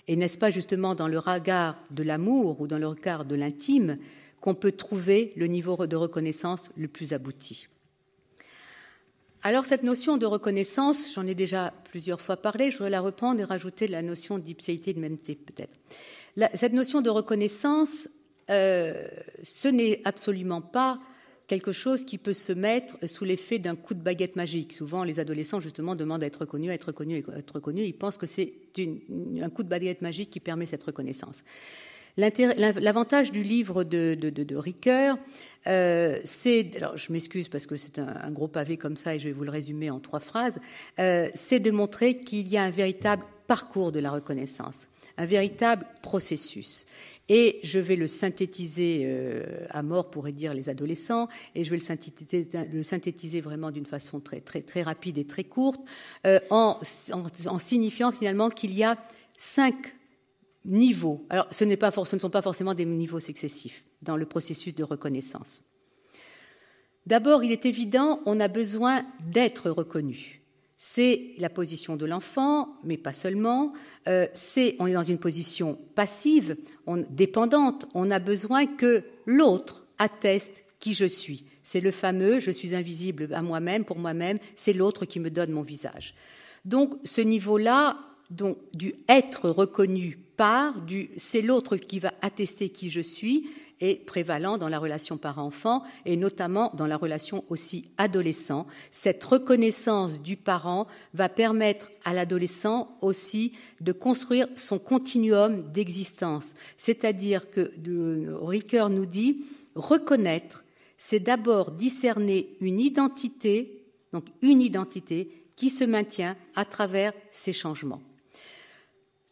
Et n'est-ce pas justement dans le regard de l'amour ou dans le regard de l'intime qu'on peut trouver le niveau de reconnaissance le plus abouti. Alors cette notion de reconnaissance, j'en ai déjà plusieurs fois parlé, je vais la reprendre et rajouter la notion d'ipséité de même type peut-être. Cette notion de reconnaissance, euh, ce n'est absolument pas quelque chose qui peut se mettre sous l'effet d'un coup de baguette magique. Souvent, les adolescents, justement, demandent à être reconnus, à être reconnus, à être reconnus. Ils pensent que c'est un coup de baguette magique qui permet cette reconnaissance. L'avantage du livre de, de, Ricoeur, euh, c'est, alors je m'excuse parce que c'est un, gros pavé comme ça et je vais vous le résumer en trois phrases, euh, c'est de montrer qu'il y a un véritable parcours de la reconnaissance, un véritable processus. Et je vais le synthétiser euh, à mort, pourrait dire les adolescents, et je vais le synthétiser, synthétiser vraiment d'une façon très, très, très rapide et très courte, en signifiant finalement qu'il y a cinq niveaux. Alors, ce, ne sont pas forcément des niveaux successifs dans le processus de reconnaissance. D'abord, il est évident, on a besoin d'être reconnu. C'est la position de l'enfant, mais pas seulement. Euh, c'est, on est dans une position passive, on, dépendante. On a besoin que l'autre atteste qui je suis. C'est le fameux je suis invisible à moi-même, pour moi-même, c'est l'autre qui me donne mon visage. Donc ce niveau-là, donc, du être reconnu part du c'est l'autre qui va attester qui je suis est prévalent dans la relation parent-enfant et notamment dans la relation aussi adolescent. Cette reconnaissance du parent va permettre à l'adolescent aussi de construire son continuum d'existence. C'est-à-dire que Ricoeur nous dit reconnaître, c'est d'abord discerner une identité, donc une identité qui se maintient à travers ces changements.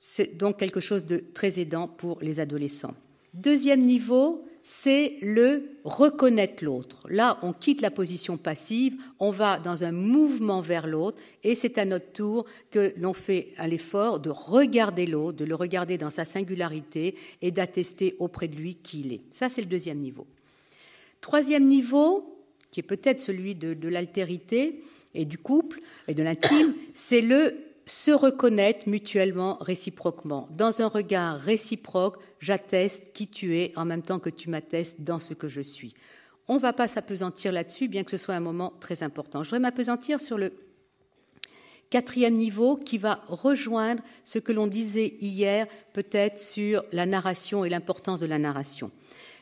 C'est donc quelque chose de très aidant pour les adolescents. Deuxième niveau, c'est le reconnaître l'autre. Là, on quitte la position passive, on va dans un mouvement vers l'autre, et c'est à notre tour que l'on fait l'effort de regarder l'autre, de le regarder dans sa singularité et d'attester auprès de lui qui il est. Ça, c'est le deuxième niveau. Troisième niveau, qui est peut-être celui de, l'altérité et du couple et de l'intime, c'est le se reconnaître mutuellement, réciproquement. Dans un regard réciproque, j'atteste qui tu es en même temps que tu m'attestes dans ce que je suis. On ne va pas s'apesantir là-dessus, bien que ce soit un moment très important. Je voudrais m'apesantir sur le quatrième niveau qui va rejoindre ce que l'on disait hier peut-être sur la narration et l'importance de la narration.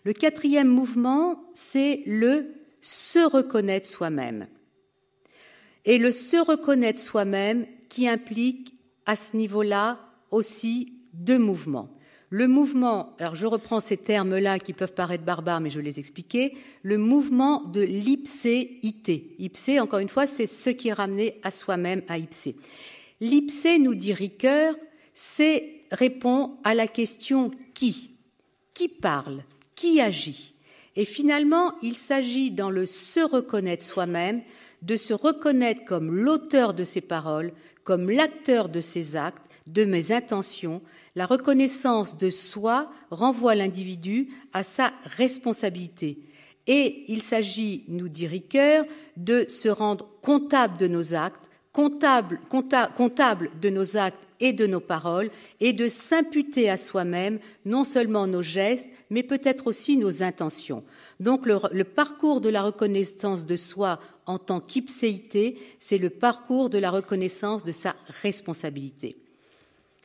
Le quatrième mouvement, c'est le se reconnaître soi-même. Et le se reconnaître soi-même, qui implique à ce niveau-là aussi deux mouvements. Le mouvement, alors je reprends ces termes-là qui peuvent paraître barbares, mais je les expliquer, le mouvement de l'ipséité. E ipsé, e, encore une fois, c'est ce qui est ramené à soi-même, à ipsé. E. L'ipsé, nous dit Ricoeur, c'est répond à la question qui Qui parle Qui agit Et finalement, il s'agit dans le se reconnaître soi-même de se reconnaître comme l'auteur de ses paroles, comme l'acteur de ses actes, de mes intentions, la reconnaissance de soi renvoie l'individu à sa responsabilité. Et il s'agit, nous dit Ricoeur, de se rendre comptable de nos actes, comptable, de nos actes et de nos paroles, et de s'imputer à soi-même non seulement nos gestes, mais peut-être aussi nos intentions. Donc le, parcours de la reconnaissance de soi en tant qu'ipséité, c'est le parcours de la reconnaissance de sa responsabilité.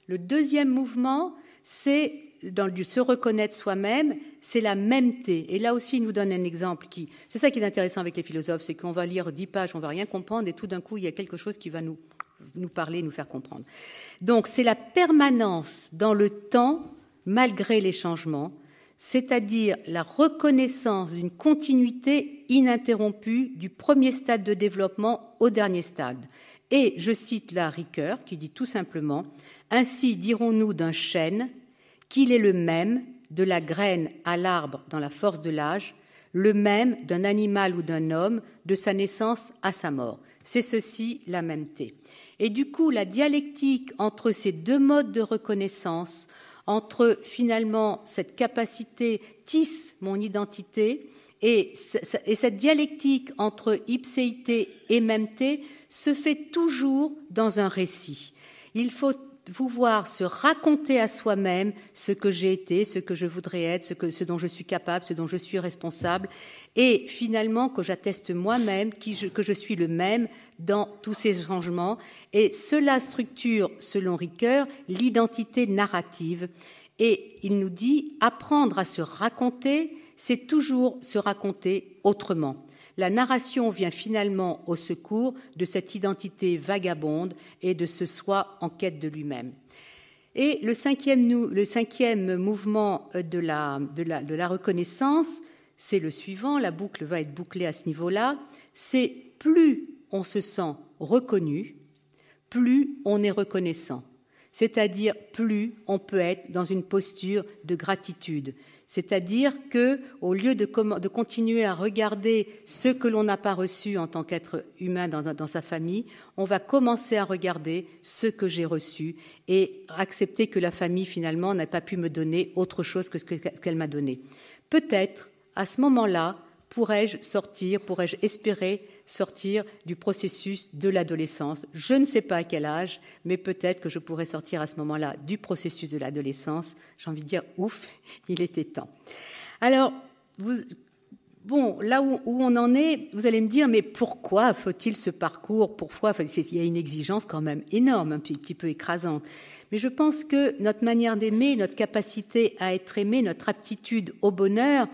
Le deuxième mouvement, c'est dans du se reconnaître soi-même, c'est la même mêmeté. Et là aussi, il nous donne un exemple qui. C'est ça qui est intéressant avec les philosophes, c'est qu'on va lire dix pages, on va rien comprendre, et tout d'un coup, il y a quelque chose qui va nous parler, nous faire comprendre. Donc, c'est la permanence dans le temps, malgré les changements, c'est-à-dire la reconnaissance d'une continuité ininterrompue du premier stade de développement au dernier stade. Et je cite la Ricoeur qui dit tout simplement Ainsi dirons-nous d'un chêne qu'il est le même de la graine à l'arbre dans la force de l'âge, le même d'un animal ou d'un homme de sa naissance à sa mort. C'est ceci la mêmeté. Et du coup, la dialectique entre ces deux modes de reconnaissance entre finalement cette capacité tisse mon identité et, cette dialectique entre ipséité et mêmeté se fait toujours dans un récit. Il faut pouvoir se raconter à soi-même ce que j'ai été, ce que je voudrais être, ce, que, ce dont je suis capable, ce dont je suis responsable, et finalement que j'atteste moi-même que je suis le même dans tous ces changements. Et cela structure, selon Ricoeur, l'identité narrative. Et il nous dit, apprendre à se raconter, c'est toujours se raconter autrement. La narration vient finalement au secours de cette identité vagabonde et de ce soi en quête de lui-même. Et le cinquième, mouvement euh, de la reconnaissance, c'est le suivant, la boucle va être bouclée à ce niveau-là, c'est plus on se sent reconnu, plus on est reconnaissant, c'est-à-dire plus on peut être dans une posture de gratitude, c'est-à-dire que, au lieu de, continuer à regarder ce que l'on n'a pas reçu en tant qu'être humain dans, sa famille, on va commencer à regarder ce que j'ai reçu et accepter que la famille finalement n'a pas pu me donner autre chose que ce qu'elle m'a donné. Peut-être, à ce moment-là, pourrais-je sortir, pourrais-je espérer sortir du processus de l'adolescence. Je ne sais pas à quel âge, mais peut-être que je pourrais sortir à ce moment-là du processus de l'adolescence. J'ai envie de dire, ouf, il était temps. Alors, vous, bon, là où, on en est, vous allez me dire, mais pourquoi faut-il ce parcours Pourquoi Il y a une exigence quand même énorme, un petit, peu écrasante. Mais je pense que notre manière d'aimer, notre capacité à être aimé, notre aptitude au bonheur,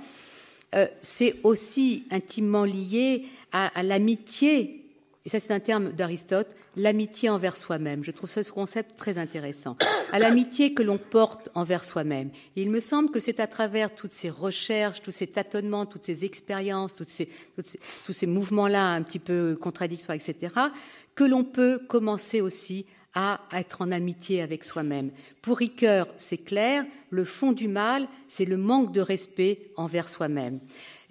euh, c'est aussi intimement lié à, l'amitié, et ça c'est un terme d'Aristote, l'amitié envers soi-même. Je trouve ce concept très intéressant. À l'amitié que l'on porte envers soi-même. il me semble que c'est à travers toutes ces recherches, tous ces tâtonnements, toutes ces expériences, toutes ces, tous ces mouvements-là un petit peu contradictoires, etc., que l'on peut commencer aussi à être en amitié avec soi-même. Pour Ricoeur, c'est clair, le fond du mal, c'est le manque de respect envers soi-même.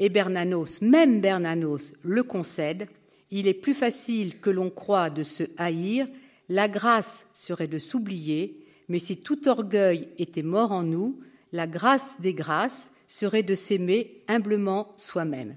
Et Bernanos, même Bernanos, le concède. Il est plus facile que l'on croit de se haïr, la grâce serait de s'oublier, mais si tout orgueil était mort en nous, la grâce des grâces serait de s'aimer humblement soi-même.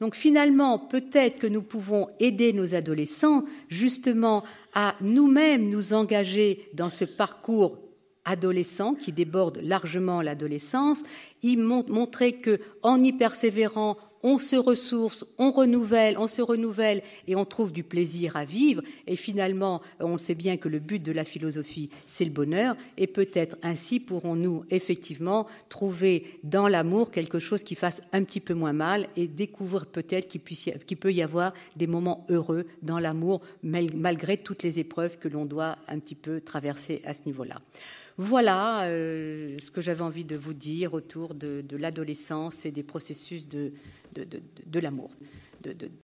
Donc finalement, peut-être que nous pouvons aider nos adolescents justement à nous-mêmes nous engager dans ce parcours adolescents, qui déborde largement l'adolescence, y montrer que en y persévérant, on se ressource, on renouvelle, on se renouvelle et on trouve du plaisir à vivre. Et finalement, on sait bien que le but de la philosophie, c'est le bonheur. Et peut-être ainsi pourrons-nous effectivement trouver dans l'amour quelque chose qui fasse un petit peu moins mal et découvrir peut-être qu'il, peut y avoir des moments heureux dans l'amour malgré toutes les épreuves que l'on doit un petit peu traverser à ce niveau-là. Voilà euh, ce que j'avais envie de vous dire autour de, l'adolescence et des processus de, de l'amour,